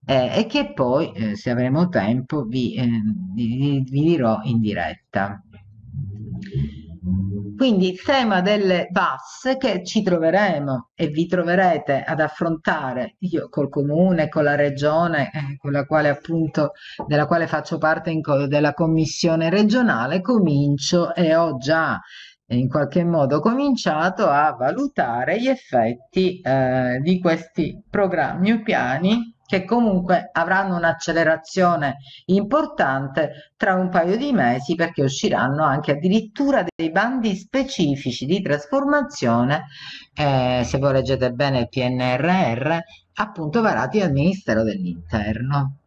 eh, e che poi, eh, se avremo tempo, vi, eh, vi, vi, dirò in diretta. Quindi il tema delle VAS che ci troveremo e vi troverete ad affrontare io col comune, con la regione, eh, con la quale appunto, della quale faccio parte in, della commissione regionale, comincio e ho già eh, in qualche modo cominciato a valutare gli effetti eh, di questi programmi o piani che comunque avranno un'accelerazione importante tra un paio di mesi perché usciranno anche addirittura dei bandi specifici di trasformazione, eh, se voi leggete bene il PNRR, appunto varati dal Ministero dell'Interno.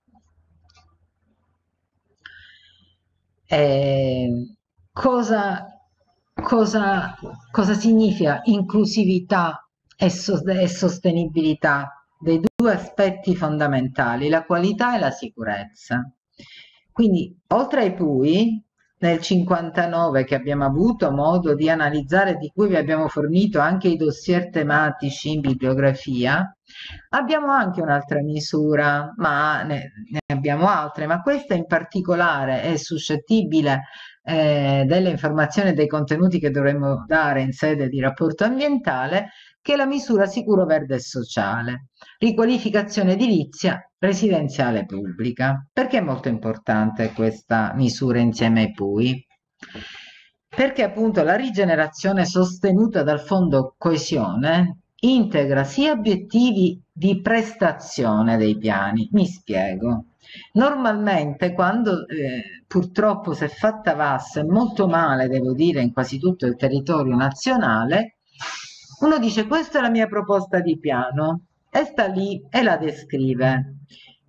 Eh, cosa, cosa, cosa significa inclusività e, so e sostenibilità dei due aspetti fondamentali, la qualità e la sicurezza. Quindi, oltre ai PUI, nel 59 che abbiamo avuto modo di analizzare, di cui vi abbiamo fornito anche i dossier tematici in bibliografia, abbiamo anche un'altra misura, ma ne, ne, abbiamo altre, ma questa in particolare è suscettibile eh, delle informazioni e dei contenuti che dovremmo dare in sede di rapporto ambientale, che è la misura sicuro verde e sociale riqualificazione edilizia residenziale pubblica. Perché è molto importante questa misura insieme ai PUI? Perché appunto la rigenerazione sostenuta dal Fondo Coesione integra sia obiettivi di prestazione dei piani. Mi spiego. Normalmente quando eh, purtroppo si è fatta VAS, molto male devo dire in quasi tutto il territorio nazionale, uno dice questa è la mia proposta di piano, e sta lì e la descrive.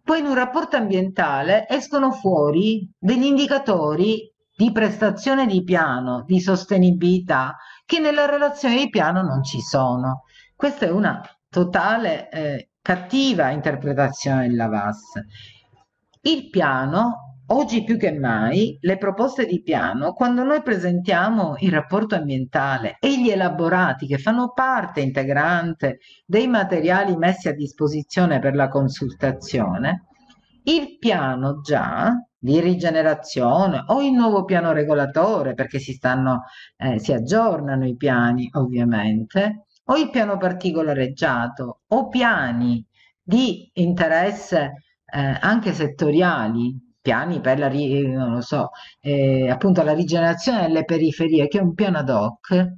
Poi in un rapporto ambientale escono fuori degli indicatori di prestazione di piano, di sostenibilità, che nella relazione di piano non ci sono. Questa è una totale eh, cattiva interpretazione della VAS. Il piano Oggi più che mai le proposte di piano, quando noi presentiamo il rapporto ambientale e gli elaborati che fanno parte integrante dei materiali messi a disposizione per la consultazione, il piano già di rigenerazione o il nuovo piano regolatore, perché si, stanno, eh, si aggiornano i piani ovviamente, o il piano particolareggiato o piani di interesse eh, anche settoriali piani per la, so, eh, appunto la rigenerazione delle periferie, che è un piano ad hoc,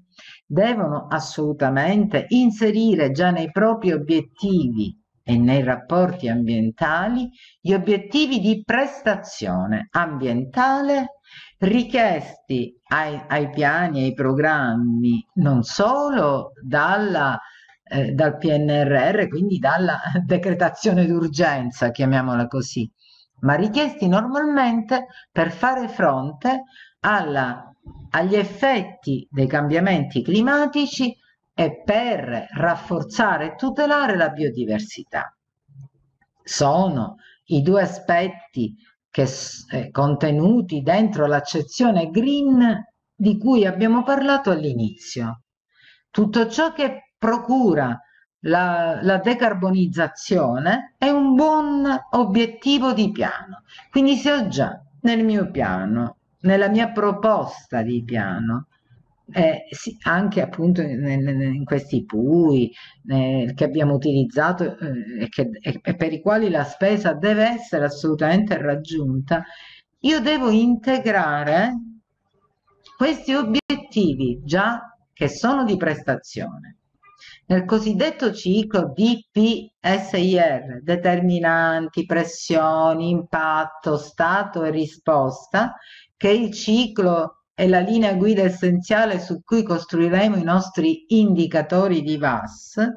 devono assolutamente inserire già nei propri obiettivi e nei rapporti ambientali gli obiettivi di prestazione ambientale richiesti ai, ai piani e ai programmi non solo dalla, eh, dal PNRR, quindi dalla decretazione d'urgenza, chiamiamola così, ma richiesti normalmente per fare fronte alla, agli effetti dei cambiamenti climatici e per rafforzare e tutelare la biodiversità. Sono i due aspetti che, eh, contenuti dentro l'accezione green di cui abbiamo parlato all'inizio. Tutto ciò che procura la, la, decarbonizzazione è un buon obiettivo di piano. Quindi se ho già nel mio piano, nella mia proposta di piano, eh, sì, anche appunto in, in questi PUI eh, che abbiamo utilizzato eh, e, che, e per i quali la spesa deve essere assolutamente raggiunta, io devo integrare questi obiettivi già che sono di prestazione nel cosiddetto ciclo DPSIR, determinanti, pressioni, impatto, stato e risposta, che è il ciclo e la linea guida essenziale su cui costruiremo i nostri indicatori di VAS,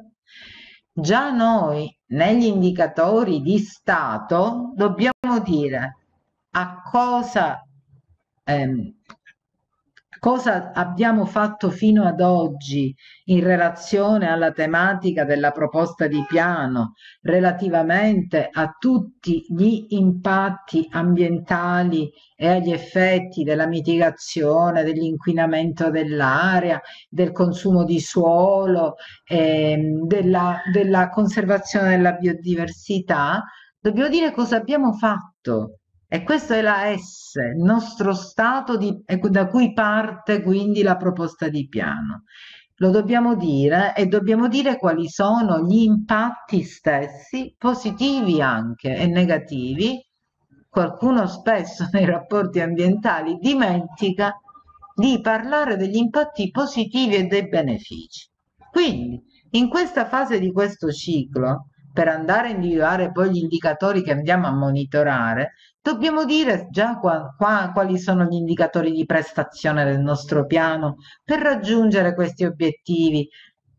già noi negli indicatori di stato dobbiamo dire a cosa, ehm, cosa abbiamo fatto fino ad oggi in relazione alla tematica della proposta di piano relativamente a tutti gli impatti ambientali e agli effetti della mitigazione dell'inquinamento dell'aria, del consumo di suolo, eh, della, della conservazione della biodiversità, dobbiamo dire cosa abbiamo fatto e questo è la S, nostro stato di, da cui parte quindi la proposta di piano. Lo dobbiamo dire e dobbiamo dire quali sono gli impatti stessi, positivi anche e negativi. Qualcuno spesso nei rapporti ambientali dimentica di parlare degli impatti positivi e dei benefici. Quindi, in questa fase di questo ciclo, per andare a individuare poi gli indicatori che andiamo a monitorare, Dobbiamo dire già qua, qua, quali sono gli indicatori di prestazione del nostro piano per raggiungere questi obiettivi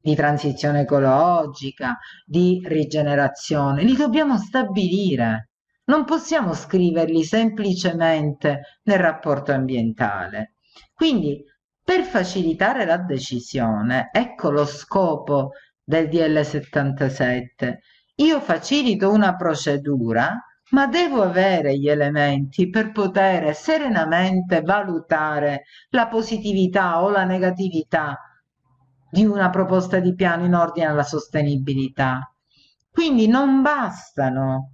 di transizione ecologica, di rigenerazione. Li dobbiamo stabilire. Non possiamo scriverli semplicemente nel rapporto ambientale. Quindi, per facilitare la decisione, ecco lo scopo del DL77. Io facilito una procedura ma devo avere gli elementi per poter serenamente valutare la positività o la negatività di una proposta di piano in ordine alla sostenibilità. Quindi non bastano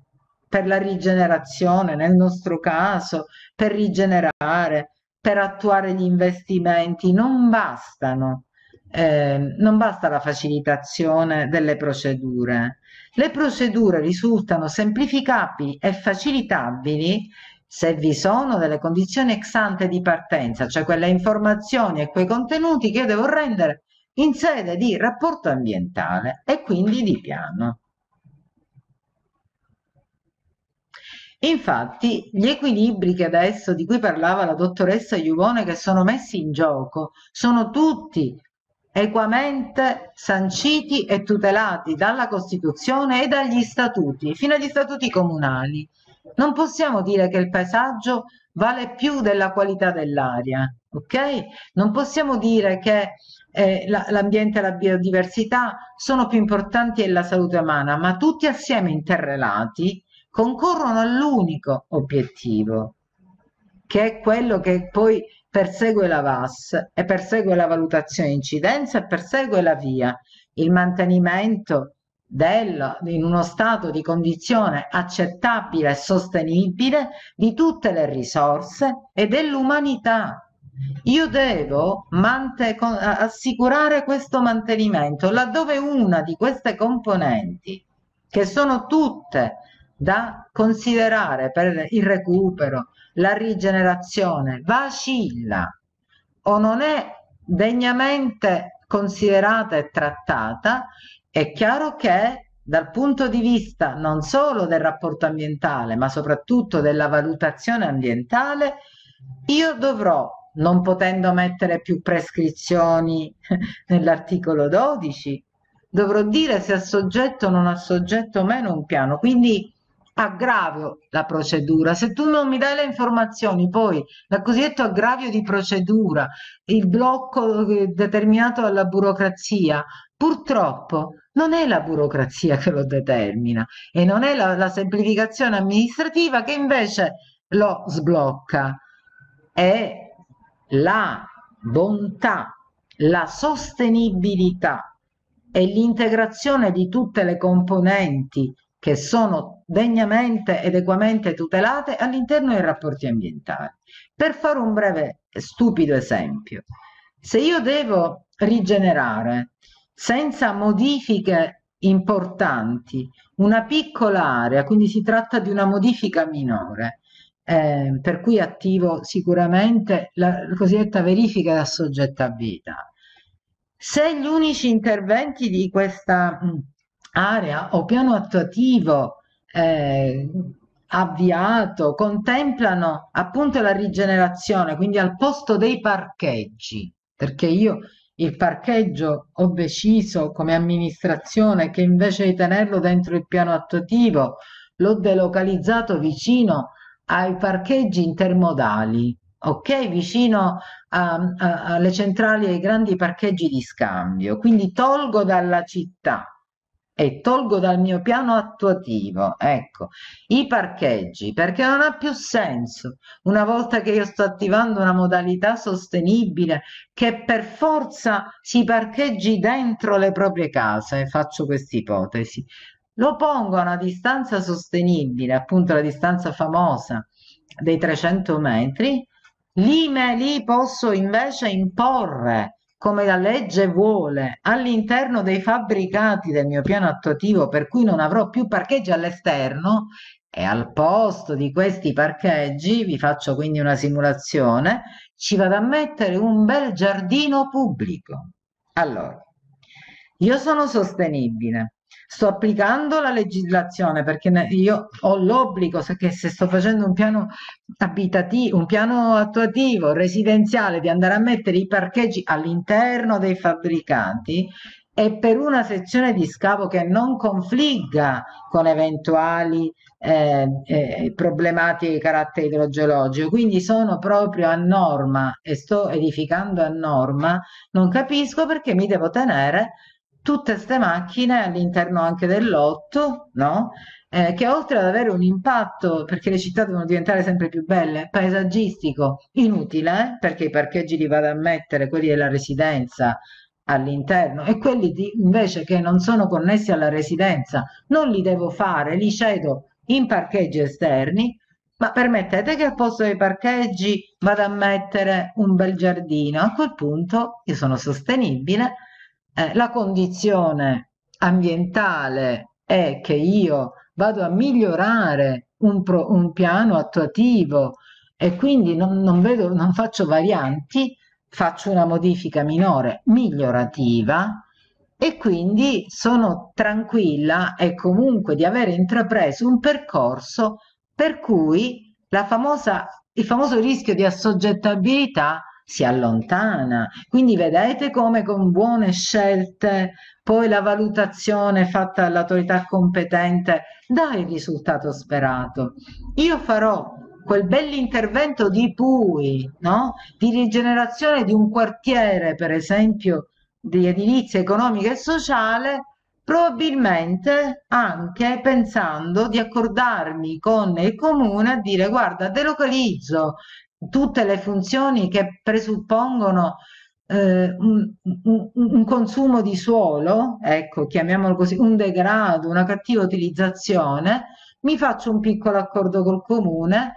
per la rigenerazione, nel nostro caso, per rigenerare, per attuare gli investimenti, non bastano. Eh, non basta la facilitazione delle procedure, le procedure risultano semplificabili e facilitabili se vi sono delle condizioni ex ante di partenza, cioè quelle informazioni e quei contenuti che io devo rendere in sede di rapporto ambientale e quindi di piano. Infatti, gli equilibri che adesso, di cui parlava la dottoressa Iuvone, che sono messi in gioco, sono tutti equamente sanciti e tutelati dalla Costituzione e dagli statuti, fino agli statuti comunali. Non possiamo dire che il paesaggio vale più della qualità dell'aria, ok? Non possiamo dire che eh, l'ambiente e la biodiversità sono più importanti della salute umana, ma tutti assieme interrelati concorrono all'unico obiettivo, che è quello che poi persegue la VAS e persegue la valutazione incidenza e persegue la VIA, il mantenimento del, in uno stato di condizione accettabile e sostenibile di tutte le risorse e dell'umanità. Io devo assicurare questo mantenimento laddove una di queste componenti, che sono tutte da considerare per il recupero, la rigenerazione vacilla o non è degnamente considerata e trattata, è chiaro che dal punto di vista non solo del rapporto ambientale, ma soprattutto della valutazione ambientale, io dovrò, non potendo mettere più prescrizioni nell'articolo 12, dovrò dire se assoggetto o non assoggetto o meno un piano. Quindi aggravio la procedura. Se tu non mi dai le informazioni, poi la cosiddetto aggravio di procedura, il blocco eh, determinato dalla burocrazia, purtroppo non è la burocrazia che lo determina e non è la, la semplificazione amministrativa che invece lo sblocca, è la bontà, la sostenibilità e l'integrazione di tutte le componenti che sono degnamente ed equamente tutelate all'interno dei rapporti ambientali. Per fare un breve stupido esempio, se io devo rigenerare senza modifiche importanti una piccola area, quindi si tratta di una modifica minore, eh, per cui attivo sicuramente la cosiddetta verifica da soggettabilità. Se gli unici interventi di questa mh, area o piano attuativo eh, avviato contemplano appunto la rigenerazione, quindi al posto dei parcheggi, perché io il parcheggio ho deciso come amministrazione che invece di tenerlo dentro il piano attuativo l'ho delocalizzato vicino ai parcheggi intermodali, ok? Vicino a, a, alle centrali e ai grandi parcheggi di scambio, quindi tolgo dalla città e tolgo dal mio piano attuativo, ecco, i parcheggi, perché non ha più senso una volta che io sto attivando una modalità sostenibile che per forza si parcheggi dentro le proprie case, e faccio questa ipotesi, lo pongo a una distanza sostenibile, appunto la distanza famosa dei 300 metri, lì me li posso invece imporre come la legge vuole, all'interno dei fabbricati del mio piano attuativo, per cui non avrò più parcheggi all'esterno, e al posto di questi parcheggi, vi faccio quindi una simulazione, ci vado a mettere un bel giardino pubblico. Allora, io sono sostenibile, sto applicando la legislazione perché io ho l'obbligo che se sto facendo un piano abitativo, un piano attuativo residenziale di andare a mettere i parcheggi all'interno dei fabbricanti e per una sezione di scavo che non confligga con eventuali eh, eh, problematiche di carattere idrogeologico, quindi sono proprio a norma e sto edificando a norma, non capisco perché mi devo tenere tutte queste macchine all'interno anche del lotto, no? eh, che oltre ad avere un impatto, perché le città devono diventare sempre più belle, paesaggistico, inutile, eh? perché i parcheggi li vado a mettere, quelli della residenza all'interno e quelli di, invece che non sono connessi alla residenza, non li devo fare, li cedo in parcheggi esterni, ma permettete che al posto dei parcheggi vado a mettere un bel giardino, a quel punto io sono sostenibile eh, la condizione ambientale è che io vado a migliorare un, pro, un piano attuativo e quindi non, non, vedo, non faccio varianti, faccio una modifica minore migliorativa e quindi sono tranquilla e comunque di aver intrapreso un percorso per cui famosa, il famoso rischio di assoggettabilità si allontana. Quindi vedete come con buone scelte poi la valutazione fatta dall'autorità competente dà il risultato sperato. Io farò quel bell'intervento di PUI, no? di rigenerazione di un quartiere, per esempio, di edilizia economica e sociale, probabilmente anche pensando di accordarmi con il comune a dire guarda delocalizzo tutte le funzioni che presuppongono eh, un, un, un, consumo di suolo, ecco, chiamiamolo così, un degrado, una cattiva utilizzazione, mi faccio un piccolo accordo col comune,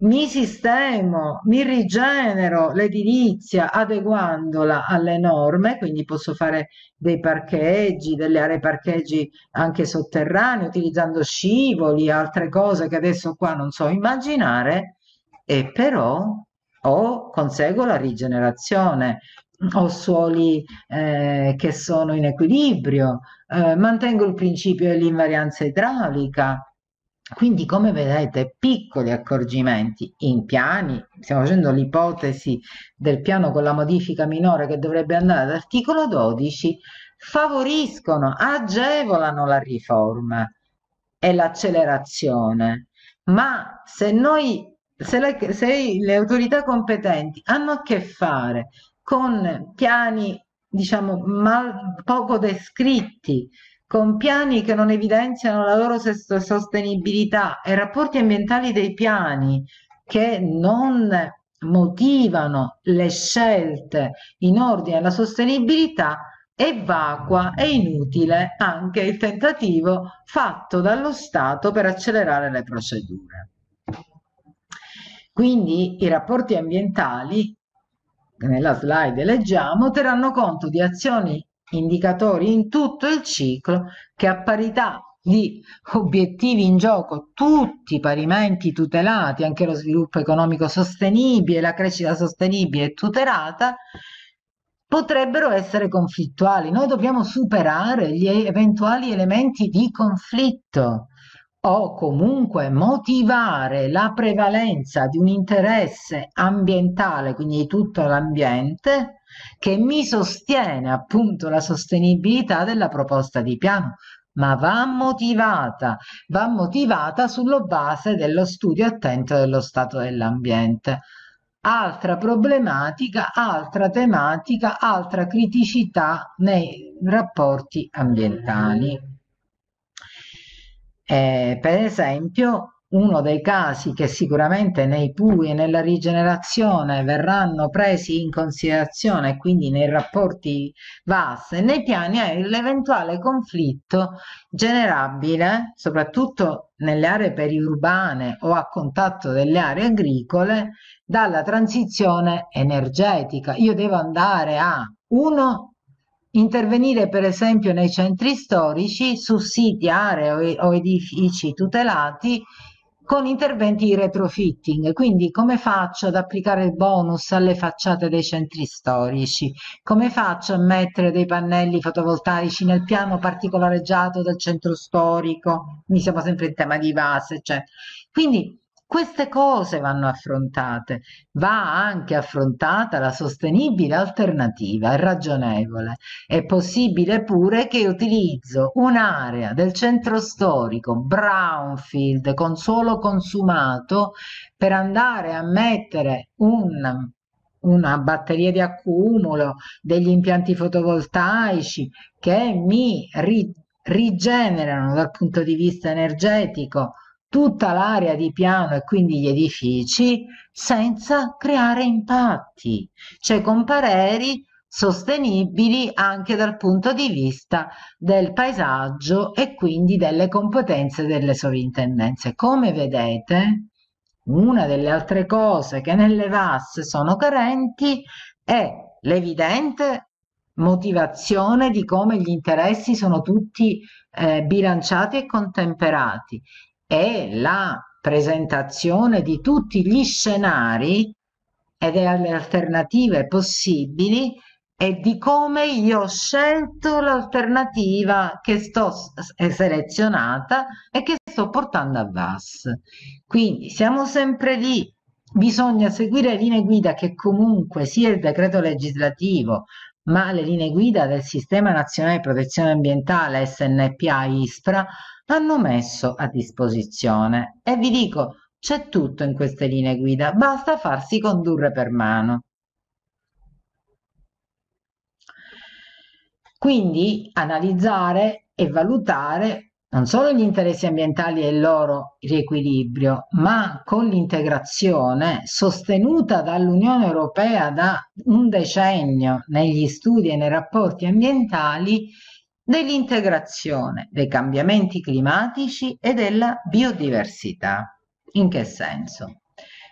mi sistemo, mi rigenero l'edilizia adeguandola alle norme, quindi posso fare dei parcheggi, delle aree parcheggi anche sotterranee, utilizzando scivoli, altre cose che adesso qua non so immaginare, e però o conseguo la rigenerazione, ho suoli eh, che sono in equilibrio, eh, mantengo il principio dell'invarianza idraulica. Quindi, come vedete, piccoli accorgimenti in piani, stiamo facendo l'ipotesi del piano con la modifica minore che dovrebbe andare ad articolo 12, favoriscono, agevolano la riforma e l'accelerazione. Ma se noi se le, se le autorità competenti hanno a che fare con piani diciamo mal, poco descritti, con piani che non evidenziano la loro sostenibilità e rapporti ambientali dei piani che non motivano le scelte in ordine alla sostenibilità, è vacua e inutile anche il tentativo fatto dallo Stato per accelerare le procedure. Quindi i rapporti ambientali, nella slide leggiamo, terranno conto di azioni indicatori in tutto il ciclo che a parità di obiettivi in gioco, tutti parimenti tutelati, anche lo sviluppo economico sostenibile, la crescita sostenibile e tutelata, potrebbero essere conflittuali. Noi dobbiamo superare gli eventuali elementi di conflitto o comunque motivare la prevalenza di un interesse ambientale, quindi di tutto l'ambiente, che mi sostiene appunto la sostenibilità della proposta di piano, ma va motivata, va motivata sulla base dello studio attento dello stato dell'ambiente. Altra problematica, altra tematica, altra criticità nei rapporti ambientali. Eh, per esempio, uno dei casi che sicuramente nei PUI e nella rigenerazione verranno presi in considerazione, quindi nei rapporti VAS e nei piani, è l'eventuale conflitto generabile, soprattutto nelle aree periurbane o a contatto delle aree agricole, dalla transizione energetica. Io devo andare a uno intervenire per esempio nei centri storici su siti, aree o edifici tutelati con interventi di retrofitting, quindi come faccio ad applicare il bonus alle facciate dei centri storici, come faccio a mettere dei pannelli fotovoltaici nel piano particolareggiato del centro storico, mi siamo sempre in tema di base. cioè. quindi queste cose vanno affrontate, va anche affrontata la sostenibile alternativa, è ragionevole. È possibile pure che utilizzo un'area del centro storico, brownfield, con suolo consumato, per andare a mettere un una batteria di accumulo, degli impianti fotovoltaici che mi ri rigenerano dal punto di vista energetico tutta l'area di piano e quindi gli edifici senza creare impatti, cioè con pareri sostenibili anche dal punto di vista del paesaggio e quindi delle competenze delle sovrintendenze. Come vedete, una delle altre cose che nelle VAS sono carenti è l'evidente motivazione di come gli interessi sono tutti eh, bilanciati e contemperati è la presentazione di tutti gli scenari e delle alternative possibili e di come io ho scelto l'alternativa che sto selezionata e che sto portando a VAS. Quindi siamo sempre lì, bisogna seguire linee guida che comunque sia il decreto legislativo ma le linee guida del Sistema Nazionale di Protezione Ambientale SNPA ISPRA hanno messo a disposizione e vi dico, c'è tutto in queste linee guida, basta farsi condurre per mano. Quindi analizzare e valutare non solo gli interessi ambientali e il loro riequilibrio, ma con l'integrazione sostenuta dall'Unione Europea da un decennio negli studi e nei rapporti ambientali, dell'integrazione dei cambiamenti climatici e della biodiversità. In che senso?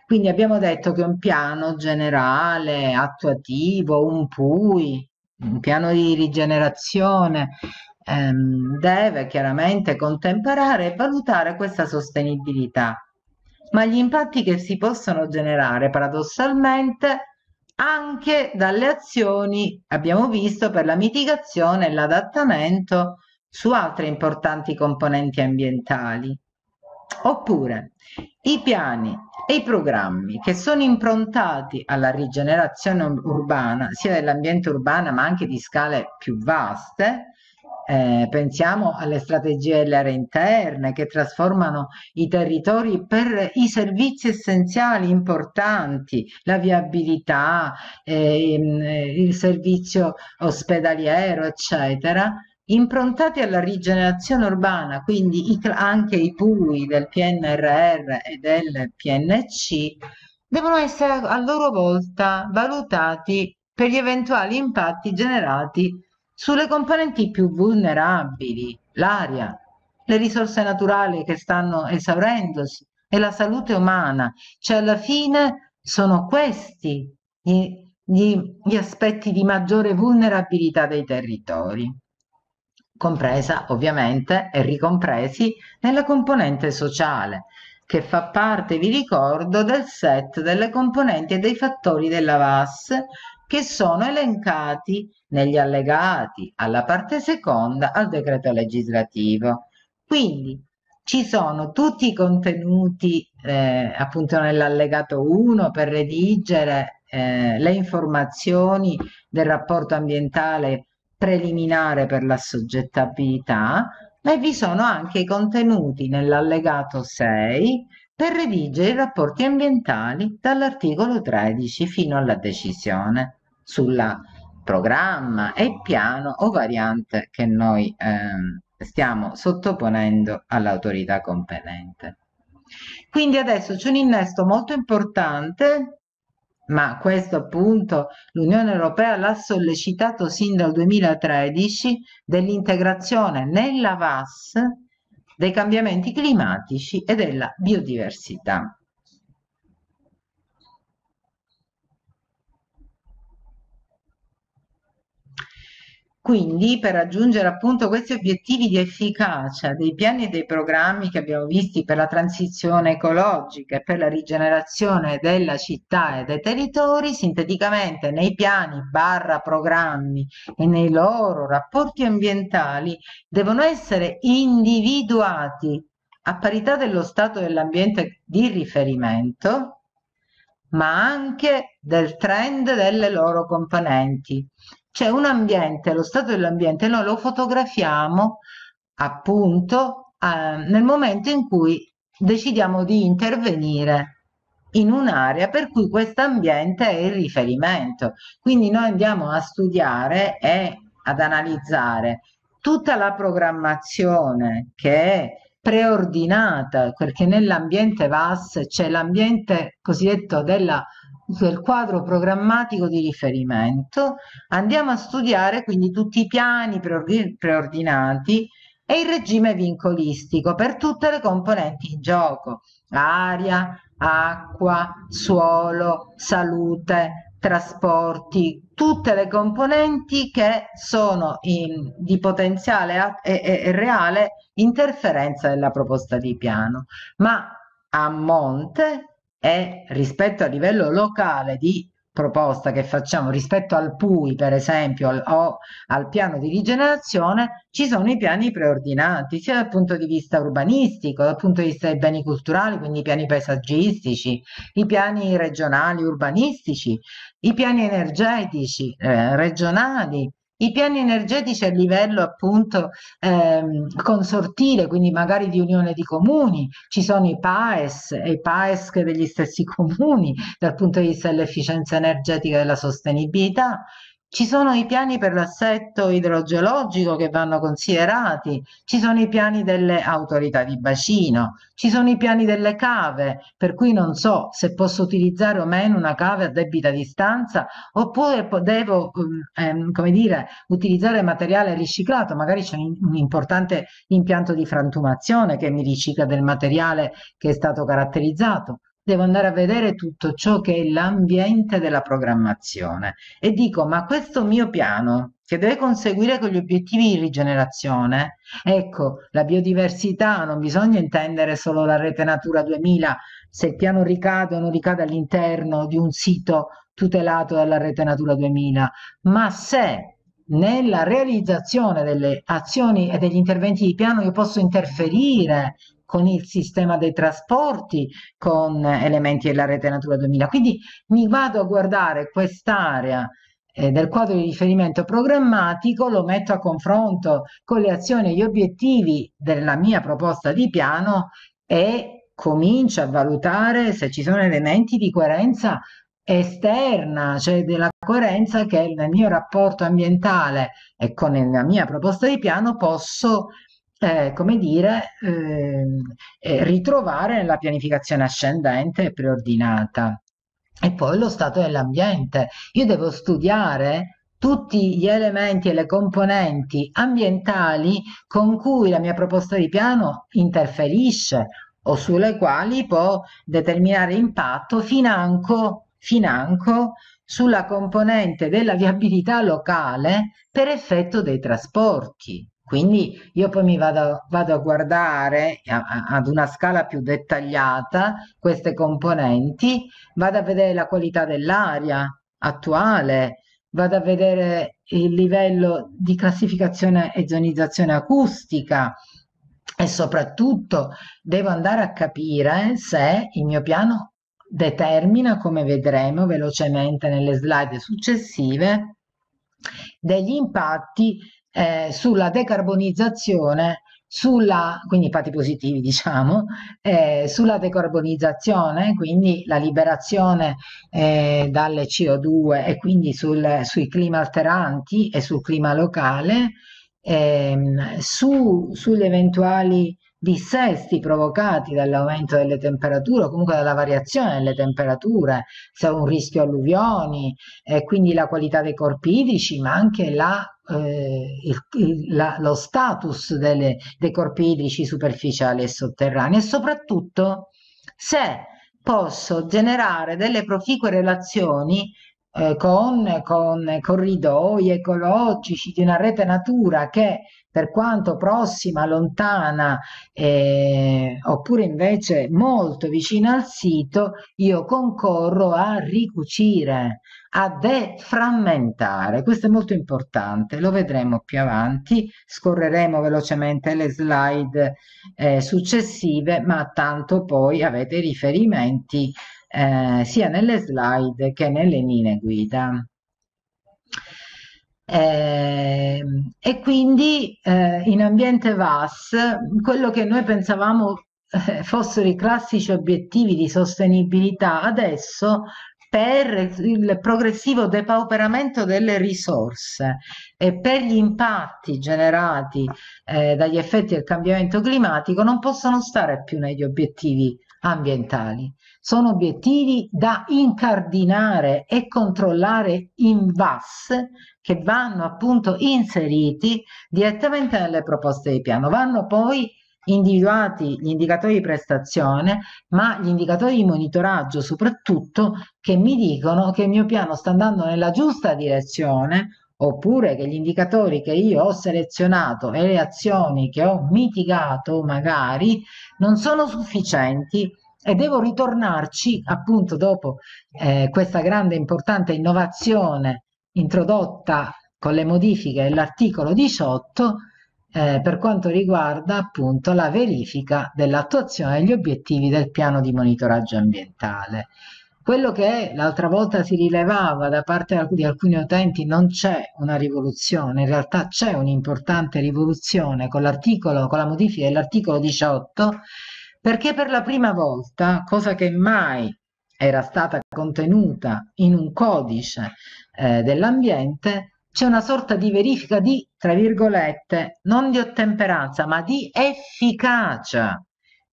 Quindi abbiamo detto che un piano generale, attuativo, un PUI, un piano di rigenerazione, ehm, deve chiaramente contemperare e valutare questa sostenibilità. Ma gli impatti che si possono generare paradossalmente anche dalle azioni, abbiamo visto, per la mitigazione e l'adattamento su altre importanti componenti ambientali. Oppure i piani e i programmi che sono improntati alla rigenerazione urbana, sia dell'ambiente urbano ma anche di scale più vaste, eh, pensiamo alle strategie delle aree interne che trasformano i territori per i servizi essenziali importanti, la viabilità, eh, il servizio ospedaliero, eccetera, improntati alla rigenerazione urbana, quindi i, anche i PUI del PNRR e del PNC devono essere a loro volta valutati per gli eventuali impatti generati sulle componenti più vulnerabili, l'aria, le risorse naturali che stanno esaurendosi e la salute umana. Cioè alla fine sono questi gli, gli, gli aspetti di maggiore vulnerabilità dei territori, compresa ovviamente e ricompresi nella componente sociale che fa parte, vi ricordo, del set delle componenti e dei fattori della VAS che sono elencati negli allegati alla parte seconda al decreto legislativo. Quindi ci sono tutti i contenuti eh, appunto nell'allegato 1 per redigere eh, le informazioni del rapporto ambientale preliminare per la soggettabilità, ma vi sono anche i contenuti nell'allegato 6 per redigere i rapporti ambientali dall'articolo 13 fino alla decisione sulla programma e piano o variante che noi eh, stiamo sottoponendo all'autorità competente. Quindi adesso c'è un innesto molto importante, ma questo appunto l'Unione Europea l'ha sollecitato sin dal 2013, dell'integrazione nella VAS dei cambiamenti climatici e della biodiversità. Quindi per raggiungere appunto questi obiettivi di efficacia dei piani e dei programmi che abbiamo visti per la transizione ecologica e per la rigenerazione della città e dei territori, sinteticamente nei piani barra programmi e nei loro rapporti ambientali devono essere individuati a parità dello stato dell'ambiente di riferimento, ma anche del trend delle loro componenti c'è un ambiente, lo stato dell'ambiente, noi lo fotografiamo appunto eh, nel momento in cui decidiamo di intervenire in un'area per cui questo ambiente è il riferimento. Quindi noi andiamo a studiare e ad analizzare tutta la programmazione che è preordinata, perché nell'ambiente VAS c'è l'ambiente cosiddetto della quel quadro programmatico di riferimento, andiamo a studiare quindi tutti i piani preordinati e il regime vincolistico per tutte le componenti in gioco, aria, acqua, suolo, salute, trasporti, tutte le componenti che sono in, di potenziale e, e, e reale interferenza della proposta di piano, ma a monte e rispetto a livello locale di proposta che facciamo rispetto al PUI, per esempio, al, o al piano di rigenerazione, ci sono i piani preordinati, sia dal punto di vista urbanistico, dal punto di vista dei beni culturali, quindi i piani paesaggistici, i piani regionali urbanistici, i piani energetici eh, regionali, i piani energetici a livello appunto ehm, consortile, quindi magari di unione di comuni, ci sono i PAES e i PAES degli stessi comuni dal punto di vista dell'efficienza energetica e della sostenibilità, ci sono i piani per l'assetto idrogeologico che vanno considerati, ci sono i piani delle autorità di bacino, ci sono i piani delle cave, per cui non so se posso utilizzare o meno una cave a debita distanza oppure devo mm, ehm, come dire, utilizzare materiale riciclato, magari c'è un importante impianto di frantumazione che mi ricicla del materiale che è stato caratterizzato devo andare a vedere tutto ciò che è l'ambiente della programmazione e dico, ma questo mio piano che deve conseguire con gli obiettivi di rigenerazione, ecco, la biodiversità non bisogna intendere solo la rete Natura 2000, se il piano ricade o non ricade all'interno di un sito tutelato dalla rete Natura 2000, ma se nella realizzazione delle azioni e degli interventi di piano io posso interferire con il sistema dei trasporti, con eh, elementi della rete Natura 2000. Quindi mi vado a guardare quest'area eh, del quadro di riferimento programmatico, lo metto a confronto con le azioni e gli obiettivi della mia proposta di piano e comincio a valutare se ci sono elementi di coerenza esterna, cioè della coerenza che nel mio rapporto ambientale e con la mia proposta di piano posso eh, come dire, ehm, eh, ritrovare nella pianificazione ascendente e preordinata. E poi lo stato dell'ambiente. Io devo studiare tutti gli elementi e le componenti ambientali con cui la mia proposta di piano interferisce o sulle quali può determinare impatto financo, financo sulla componente della viabilità locale per effetto dei trasporti. Quindi io poi mi vado, vado a guardare a, a, ad una scala più dettagliata queste componenti, vado a vedere la qualità dell'aria attuale, vado a vedere il livello di classificazione e zonizzazione acustica e soprattutto devo andare a capire se il mio piano determina, come vedremo velocemente nelle slide successive, degli impatti eh, sulla decarbonizzazione, sulla, quindi impatti positivi diciamo, eh, sulla decarbonizzazione, quindi la liberazione eh, dalle CO2 e quindi sul, sui clima alteranti e sul clima locale, ehm, su, sulle eventuali dissesti provocati dall'aumento delle temperature o comunque dalla variazione delle temperature, se un rischio alluvioni, e quindi la qualità dei corpi idrici, ma anche la, eh, il, la, lo status delle, dei corpi idrici superficiali e sotterranei e soprattutto se posso generare delle proficue relazioni eh, con, con corridoi ecologici di una rete natura che per quanto prossima, lontana eh, oppure invece molto vicina al sito, io concorro a ricucire, a deframmentare. Questo è molto importante, lo vedremo più avanti, scorreremo velocemente le slide eh, successive, ma tanto poi avete riferimenti eh, sia nelle slide che nelle linee guida. Eh, e quindi eh, in ambiente VAS quello che noi pensavamo eh, fossero i classici obiettivi di sostenibilità adesso per il progressivo depauperamento delle risorse e per gli impatti generati eh, dagli effetti del cambiamento climatico non possono stare più negli obiettivi ambientali. Sono obiettivi da incardinare e controllare in VAS che vanno appunto inseriti direttamente nelle proposte di piano. Vanno poi individuati gli indicatori di prestazione, ma gli indicatori di monitoraggio soprattutto che mi dicono che il mio piano sta andando nella giusta direzione oppure che gli indicatori che io ho selezionato e le azioni che ho mitigato magari non sono sufficienti e devo ritornarci appunto dopo eh, questa grande e importante innovazione introdotta con le modifiche dell'articolo 18 eh, per quanto riguarda appunto la verifica dell'attuazione degli obiettivi del piano di monitoraggio ambientale. Quello che l'altra volta si rilevava da parte di alcuni utenti non c'è una rivoluzione, in realtà c'è un'importante rivoluzione con l'articolo, con la modifica dell'articolo 18, perché per la prima volta, cosa che mai era stata contenuta in un codice eh, dell'ambiente, c'è una sorta di verifica di, tra virgolette, non di ottemperanza, ma di efficacia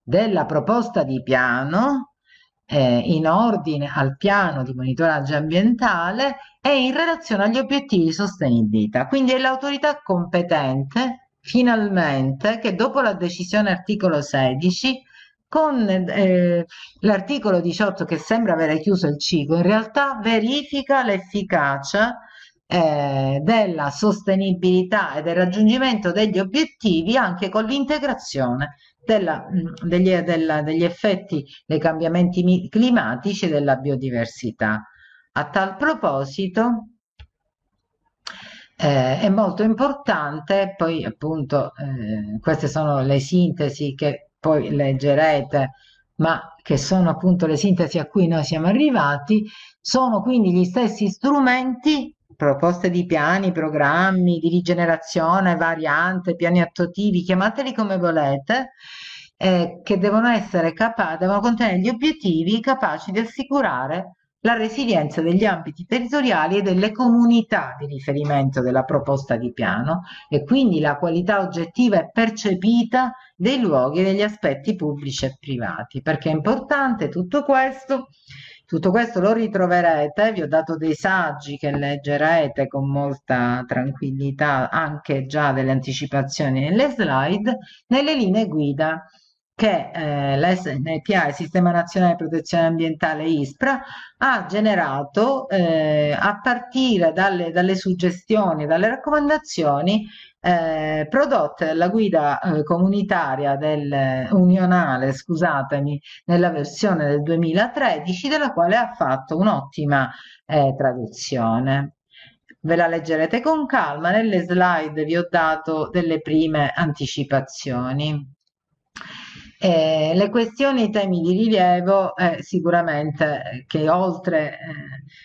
della proposta di piano eh, in ordine al piano di monitoraggio ambientale e in relazione agli obiettivi di sostenibilità. Quindi è l'autorità competente, finalmente, che dopo la decisione articolo 16 con eh, l'articolo 18 che sembra avere chiuso il ciclo, in realtà verifica l'efficacia eh, della sostenibilità e del raggiungimento degli obiettivi anche con l'integrazione della, mm, degli, della, degli effetti dei cambiamenti climatici e della biodiversità. A tal proposito, eh, è molto importante, poi appunto eh, queste sono le sintesi che poi leggerete, ma che sono appunto le sintesi a cui noi siamo arrivati, sono quindi gli stessi strumenti proposte di piani, programmi di rigenerazione, variante, piani attuativi, chiamateli come volete, eh, che devono essere capaci, devono contenere gli obiettivi capaci di assicurare la resilienza degli ambiti territoriali e delle comunità di riferimento della proposta di piano e quindi la qualità oggettiva e percepita dei luoghi e degli aspetti pubblici e privati, perché è importante tutto questo tutto questo lo ritroverete, vi ho dato dei saggi che leggerete con molta tranquillità, anche già delle anticipazioni nelle slide, nelle linee guida che eh, l'SNPA, il Sistema Nazionale di Protezione Ambientale ISPRA, ha generato eh, a partire dalle, dalle, suggestioni, dalle raccomandazioni eh, prodotte la guida eh, comunitaria del, eh, unionale, scusatemi, nella versione del 2013, della quale ha fatto un'ottima eh, traduzione. Ve la leggerete con calma, nelle slide vi ho dato delle prime anticipazioni. Eh, le questioni e i temi di rilievo eh, sicuramente eh, che oltre eh,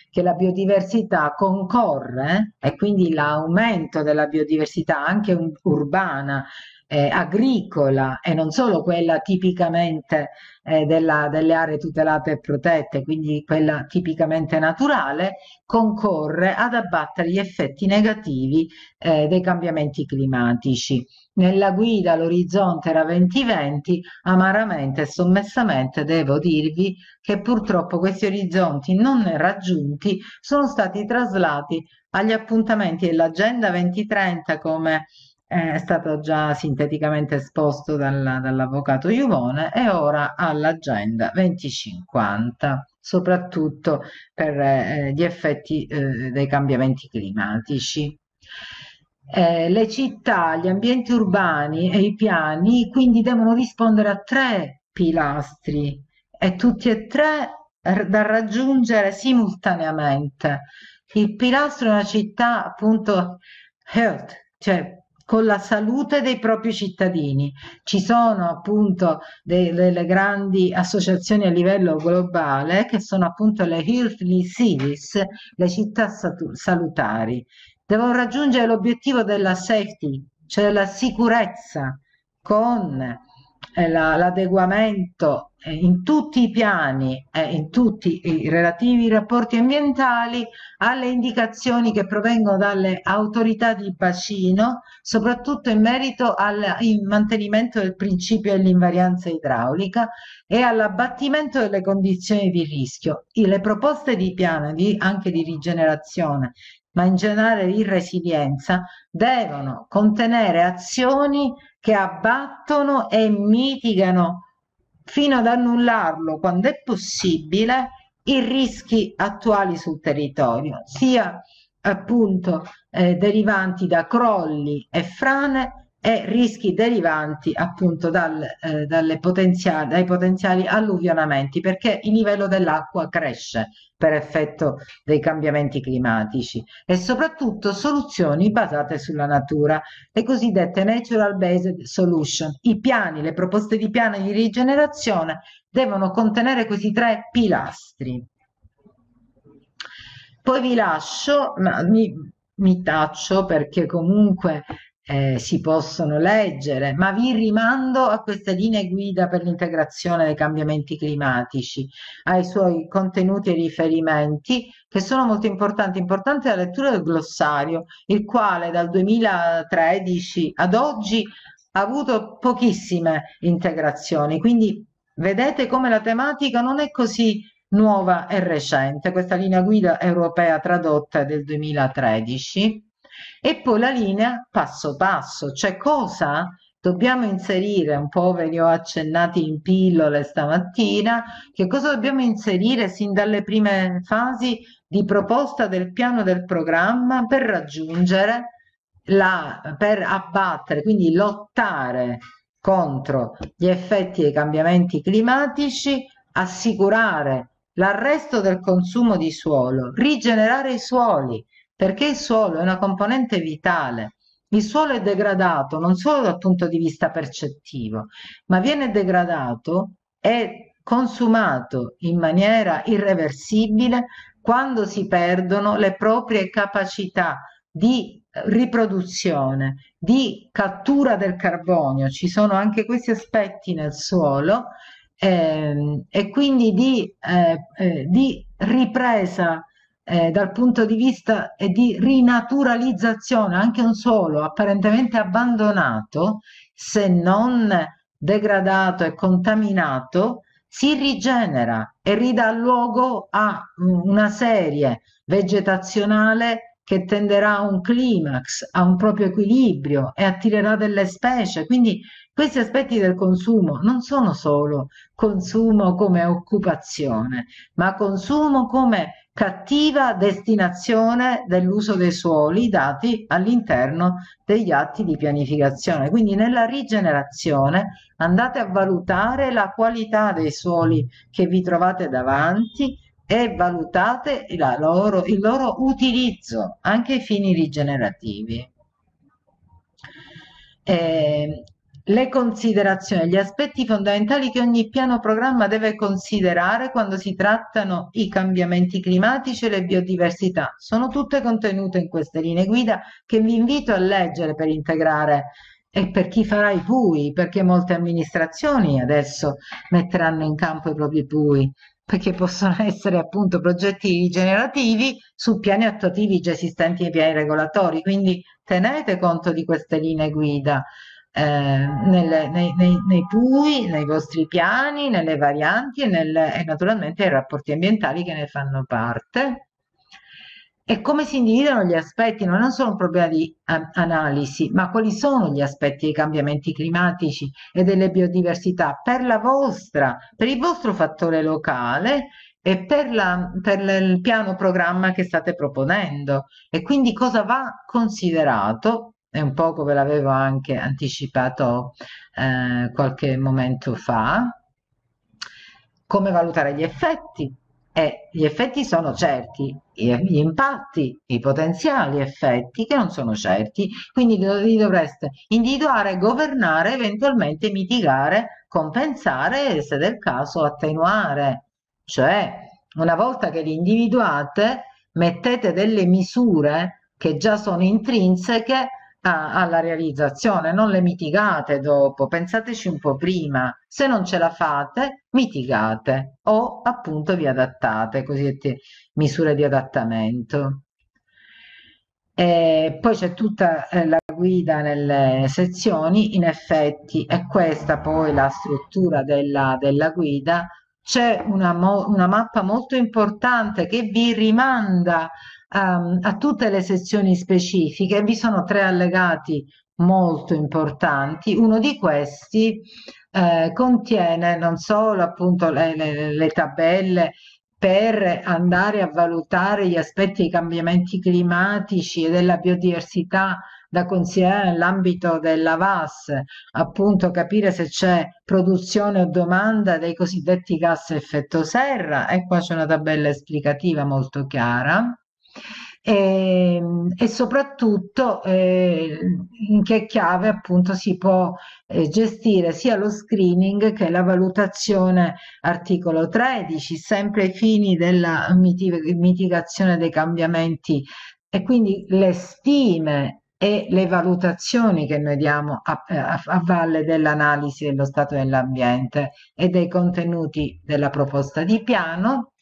che la biodiversità concorre eh, e quindi l'aumento della biodiversità anche un, urbana, eh, agricola e non solo quella tipicamente della, delle aree tutelate e protette, quindi quella tipicamente naturale, concorre ad abbattere gli effetti negativi dei cambiamenti climatici. Nella guida L'orizzonte era 2020, amaramente e sommessamente devo dirvi che purtroppo questi orizzonti non raggiunti sono stati traslati agli appuntamenti dell'Agenda 2030 come eh, è stato già sinteticamente esposto dal, dall'avvocato Iuvone e ora all'agenda 2050, soprattutto per eh, gli effetti eh, dei cambiamenti climatici eh, le città, gli ambienti urbani e i piani quindi devono rispondere a tre pilastri e tutti e tre da raggiungere simultaneamente. Il pilastro è una città appunto health, cioè con la salute dei propri cittadini. Ci sono appunto de delle grandi associazioni a livello globale che sono appunto le Healthy Cities, le città salutari devono raggiungere l'obiettivo della safety, cioè la sicurezza, con eh, l'adeguamento eh, in tutti i piani e eh, in tutti i relativi rapporti ambientali alle indicazioni che provengono dalle autorità di bacino, soprattutto in merito al mantenimento del principio dell'invarianza idraulica e all'abbattimento delle condizioni di rischio. E le proposte di piano di, anche di rigenerazione ma in generale di resilienza, devono contenere azioni che abbattono e mitigano fino ad annullarlo quando è possibile i rischi attuali sul territorio, sia appunto eh, derivanti da crolli e frane, e rischi derivanti appunto dal, eh, potenziali, dai potenziali alluvionamenti perché il livello dell'acqua cresce per effetto dei cambiamenti climatici e soprattutto soluzioni basate sulla natura, le cosiddette natural based solution. I piani, le proposte di piano di rigenerazione devono contenere questi tre pilastri. Poi vi lascio, ma mi, mi taccio perché comunque eh, si possono leggere, ma vi rimando a queste linee guida per l'integrazione dei cambiamenti climatici, ai suoi contenuti e riferimenti che sono molto importanti. Importante la lettura del glossario, il quale dal 2013 ad oggi ha avuto pochissime integrazioni, quindi vedete come la tematica non è così nuova e recente, questa linea guida europea tradotta del 2013 e poi la linea passo passo, cioè cosa dobbiamo inserire, un po' ve li ho accennati in pillole stamattina, che cosa dobbiamo inserire sin dalle prime fasi di proposta del piano del programma per raggiungere la, per abbattere, quindi lottare contro gli effetti dei cambiamenti climatici, assicurare l'arresto del consumo di suolo, rigenerare i suoli, perché il suolo è una componente vitale. Il suolo è degradato non solo dal punto di vista percettivo, ma viene degradato e consumato in maniera irreversibile quando si perdono le proprie capacità di eh, riproduzione, di cattura del carbonio, ci sono anche questi aspetti nel suolo, ehm, e quindi di, eh, eh, di ripresa eh, dal punto di vista eh, di rinaturalizzazione, anche un suolo apparentemente abbandonato, se non degradato e contaminato, si rigenera e ridà luogo a mm, una serie vegetazionale che tenderà a un climax, a un proprio equilibrio e attirerà delle specie. Quindi questi aspetti del consumo non sono solo consumo come occupazione, ma consumo come cattiva destinazione dell'uso dei suoli dati all'interno degli atti di pianificazione. Quindi nella rigenerazione andate a valutare la qualità dei suoli che vi trovate davanti e valutate loro, il loro utilizzo anche ai fini rigenerativi. Eh, le considerazioni, gli aspetti fondamentali che ogni piano programma deve considerare quando si trattano i cambiamenti climatici e le biodiversità. Sono tutte contenute in queste linee guida che vi invito a leggere per integrare e per chi farà i PUI, perché molte amministrazioni adesso metteranno in campo i propri PUI, perché possono essere appunto progetti generativi su piani attuativi già esistenti nei piani regolatori, quindi tenete conto di queste linee guida eh, nel, nei, nei, nei, pui, nei vostri piani, nelle varianti e, nel, e naturalmente ai rapporti ambientali che ne fanno parte. E come si individuano gli aspetti? Non è solo un problema di analisi, ma quali sono gli aspetti dei cambiamenti climatici e delle biodiversità per la vostra, per il vostro fattore locale e per, la, per il piano programma che state proponendo e quindi cosa va considerato è un po' come l'avevo anche anticipato eh, qualche momento fa. Come valutare gli effetti? E eh, gli effetti sono certi, gli impatti, i potenziali effetti che non sono certi, quindi li dovreste individuare, governare, eventualmente mitigare, compensare, e se del caso attenuare. Cioè, una volta che li individuate, mettete delle misure che già sono intrinseche alla realizzazione, non le mitigate dopo, pensateci un po' prima. Se non ce la fate, mitigate o appunto vi adattate, cosiddette misure di adattamento. E poi c'è tutta eh, la guida nelle sezioni, in effetti è questa poi la struttura della, della guida. C'è una, una mappa molto importante che vi rimanda um, a tutte le sezioni specifiche. Vi sono tre allegati molto importanti. Uno di questi eh, contiene non solo appunto le, le, le tabelle per andare a valutare gli aspetti dei cambiamenti climatici e della biodiversità da considerare nell'ambito della VAS, appunto capire se c'è produzione o domanda dei cosiddetti gas a effetto serra e qua c'è una tabella esplicativa molto chiara. E, ehm, e soprattutto eh, in che chiave appunto si può eh, gestire sia lo screening che la valutazione articolo 13 sempre ai fini della mitig mitigazione dei cambiamenti e quindi le stime e le valutazioni che noi diamo a, a, a valle dell'analisi dello stato dell'ambiente e dei contenuti della proposta di piano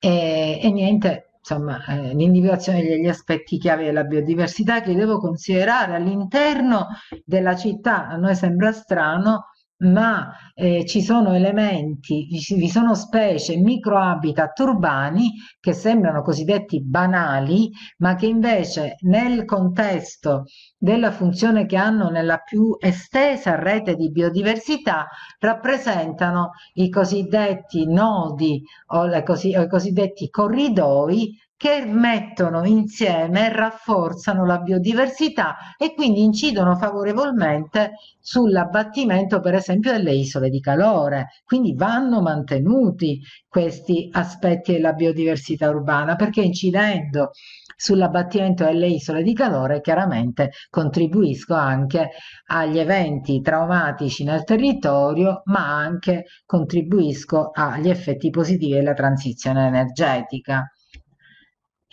e, e niente insomma, eh, l'individuazione degli aspetti chiave della biodiversità che devo considerare all'interno della città. A noi sembra strano, ma eh, ci sono elementi, vi sono specie, microhabitat urbani che sembrano cosiddetti banali, ma che invece nel contesto della funzione che hanno nella più estesa rete di biodiversità rappresentano i cosiddetti nodi o, cos o i cosiddetti corridoi che mettono insieme e rafforzano la biodiversità e quindi incidono favorevolmente sull'abbattimento per esempio delle isole di calore. Quindi vanno mantenuti questi aspetti della biodiversità urbana perché incidendo sull'abbattimento delle isole di calore chiaramente contribuisco anche agli eventi traumatici nel territorio ma anche contribuisco agli effetti positivi della transizione energetica.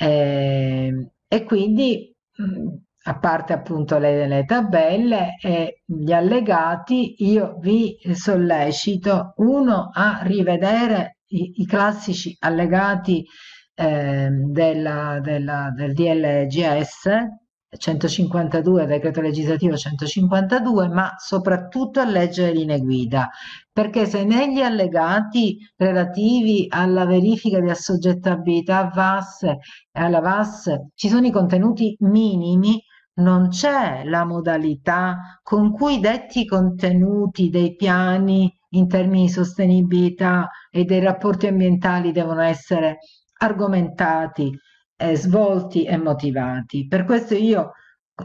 Eh, e quindi, mhmm, a parte appunto le, le tabelle e gli allegati, io vi sollecito uno a rivedere i, i classici allegati eh, della, della, del DLGS 152, decreto legislativo 152, ma soprattutto a legge e linee guida, perché se negli allegati relativi alla verifica di assoggettabilità VAS e alla VAS ci sono i contenuti minimi, non c'è la modalità con cui detti contenuti dei piani in termini di sostenibilità e dei rapporti ambientali devono essere argomentati eh, svolti e motivati. Per questo io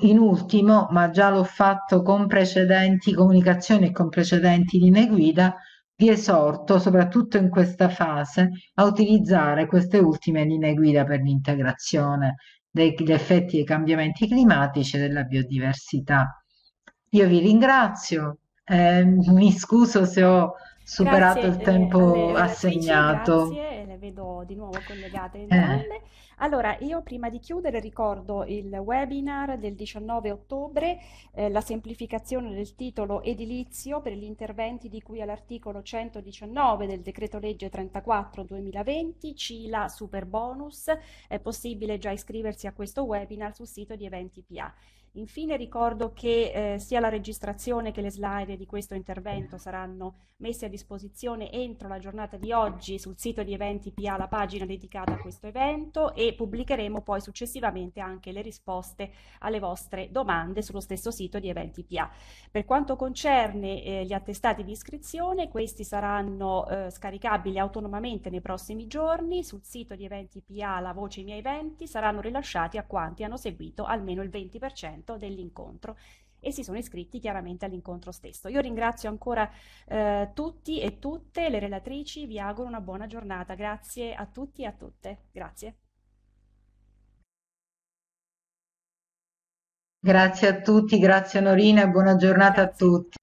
in ultimo, ma già l'ho fatto con precedenti comunicazioni e con precedenti linee guida, vi esorto, soprattutto in questa fase, a utilizzare queste ultime linee guida per l'integrazione degli effetti dei cambiamenti climatici e della biodiversità. Io vi ringrazio, eh, mi scuso se ho superato grazie, il tempo eh, assegnato. Grazie, le vedo di nuovo collegate entrambe. Eh. Allora, io prima di chiudere ricordo il webinar del 19 ottobre, eh, la semplificazione del titolo edilizio per gli interventi di cui all'articolo 119 del decreto legge 34 2020, CILA Super Bonus. È possibile già iscriversi a questo webinar sul sito di Eventi PA. Infine ricordo che eh, sia la registrazione che le slide di questo intervento saranno messe a disposizione entro la giornata di oggi sul sito di Eventi PA, la pagina dedicata a questo evento e pubblicheremo poi successivamente anche le risposte alle vostre domande sullo stesso sito di Eventi PA. Per quanto concerne eh, gli attestati di iscrizione, questi saranno eh, scaricabili autonomamente nei prossimi giorni sul sito di Eventi PA, la voce i miei eventi, saranno rilasciati a quanti hanno seguito almeno il 20% momento dell'incontro e si sono iscritti chiaramente all'incontro stesso. Io ringrazio ancora eh, tutti e tutte le relatrici, vi auguro una buona giornata, grazie a tutti e a tutte, grazie. Grazie a tutti, grazie Norina e buona giornata a tutti.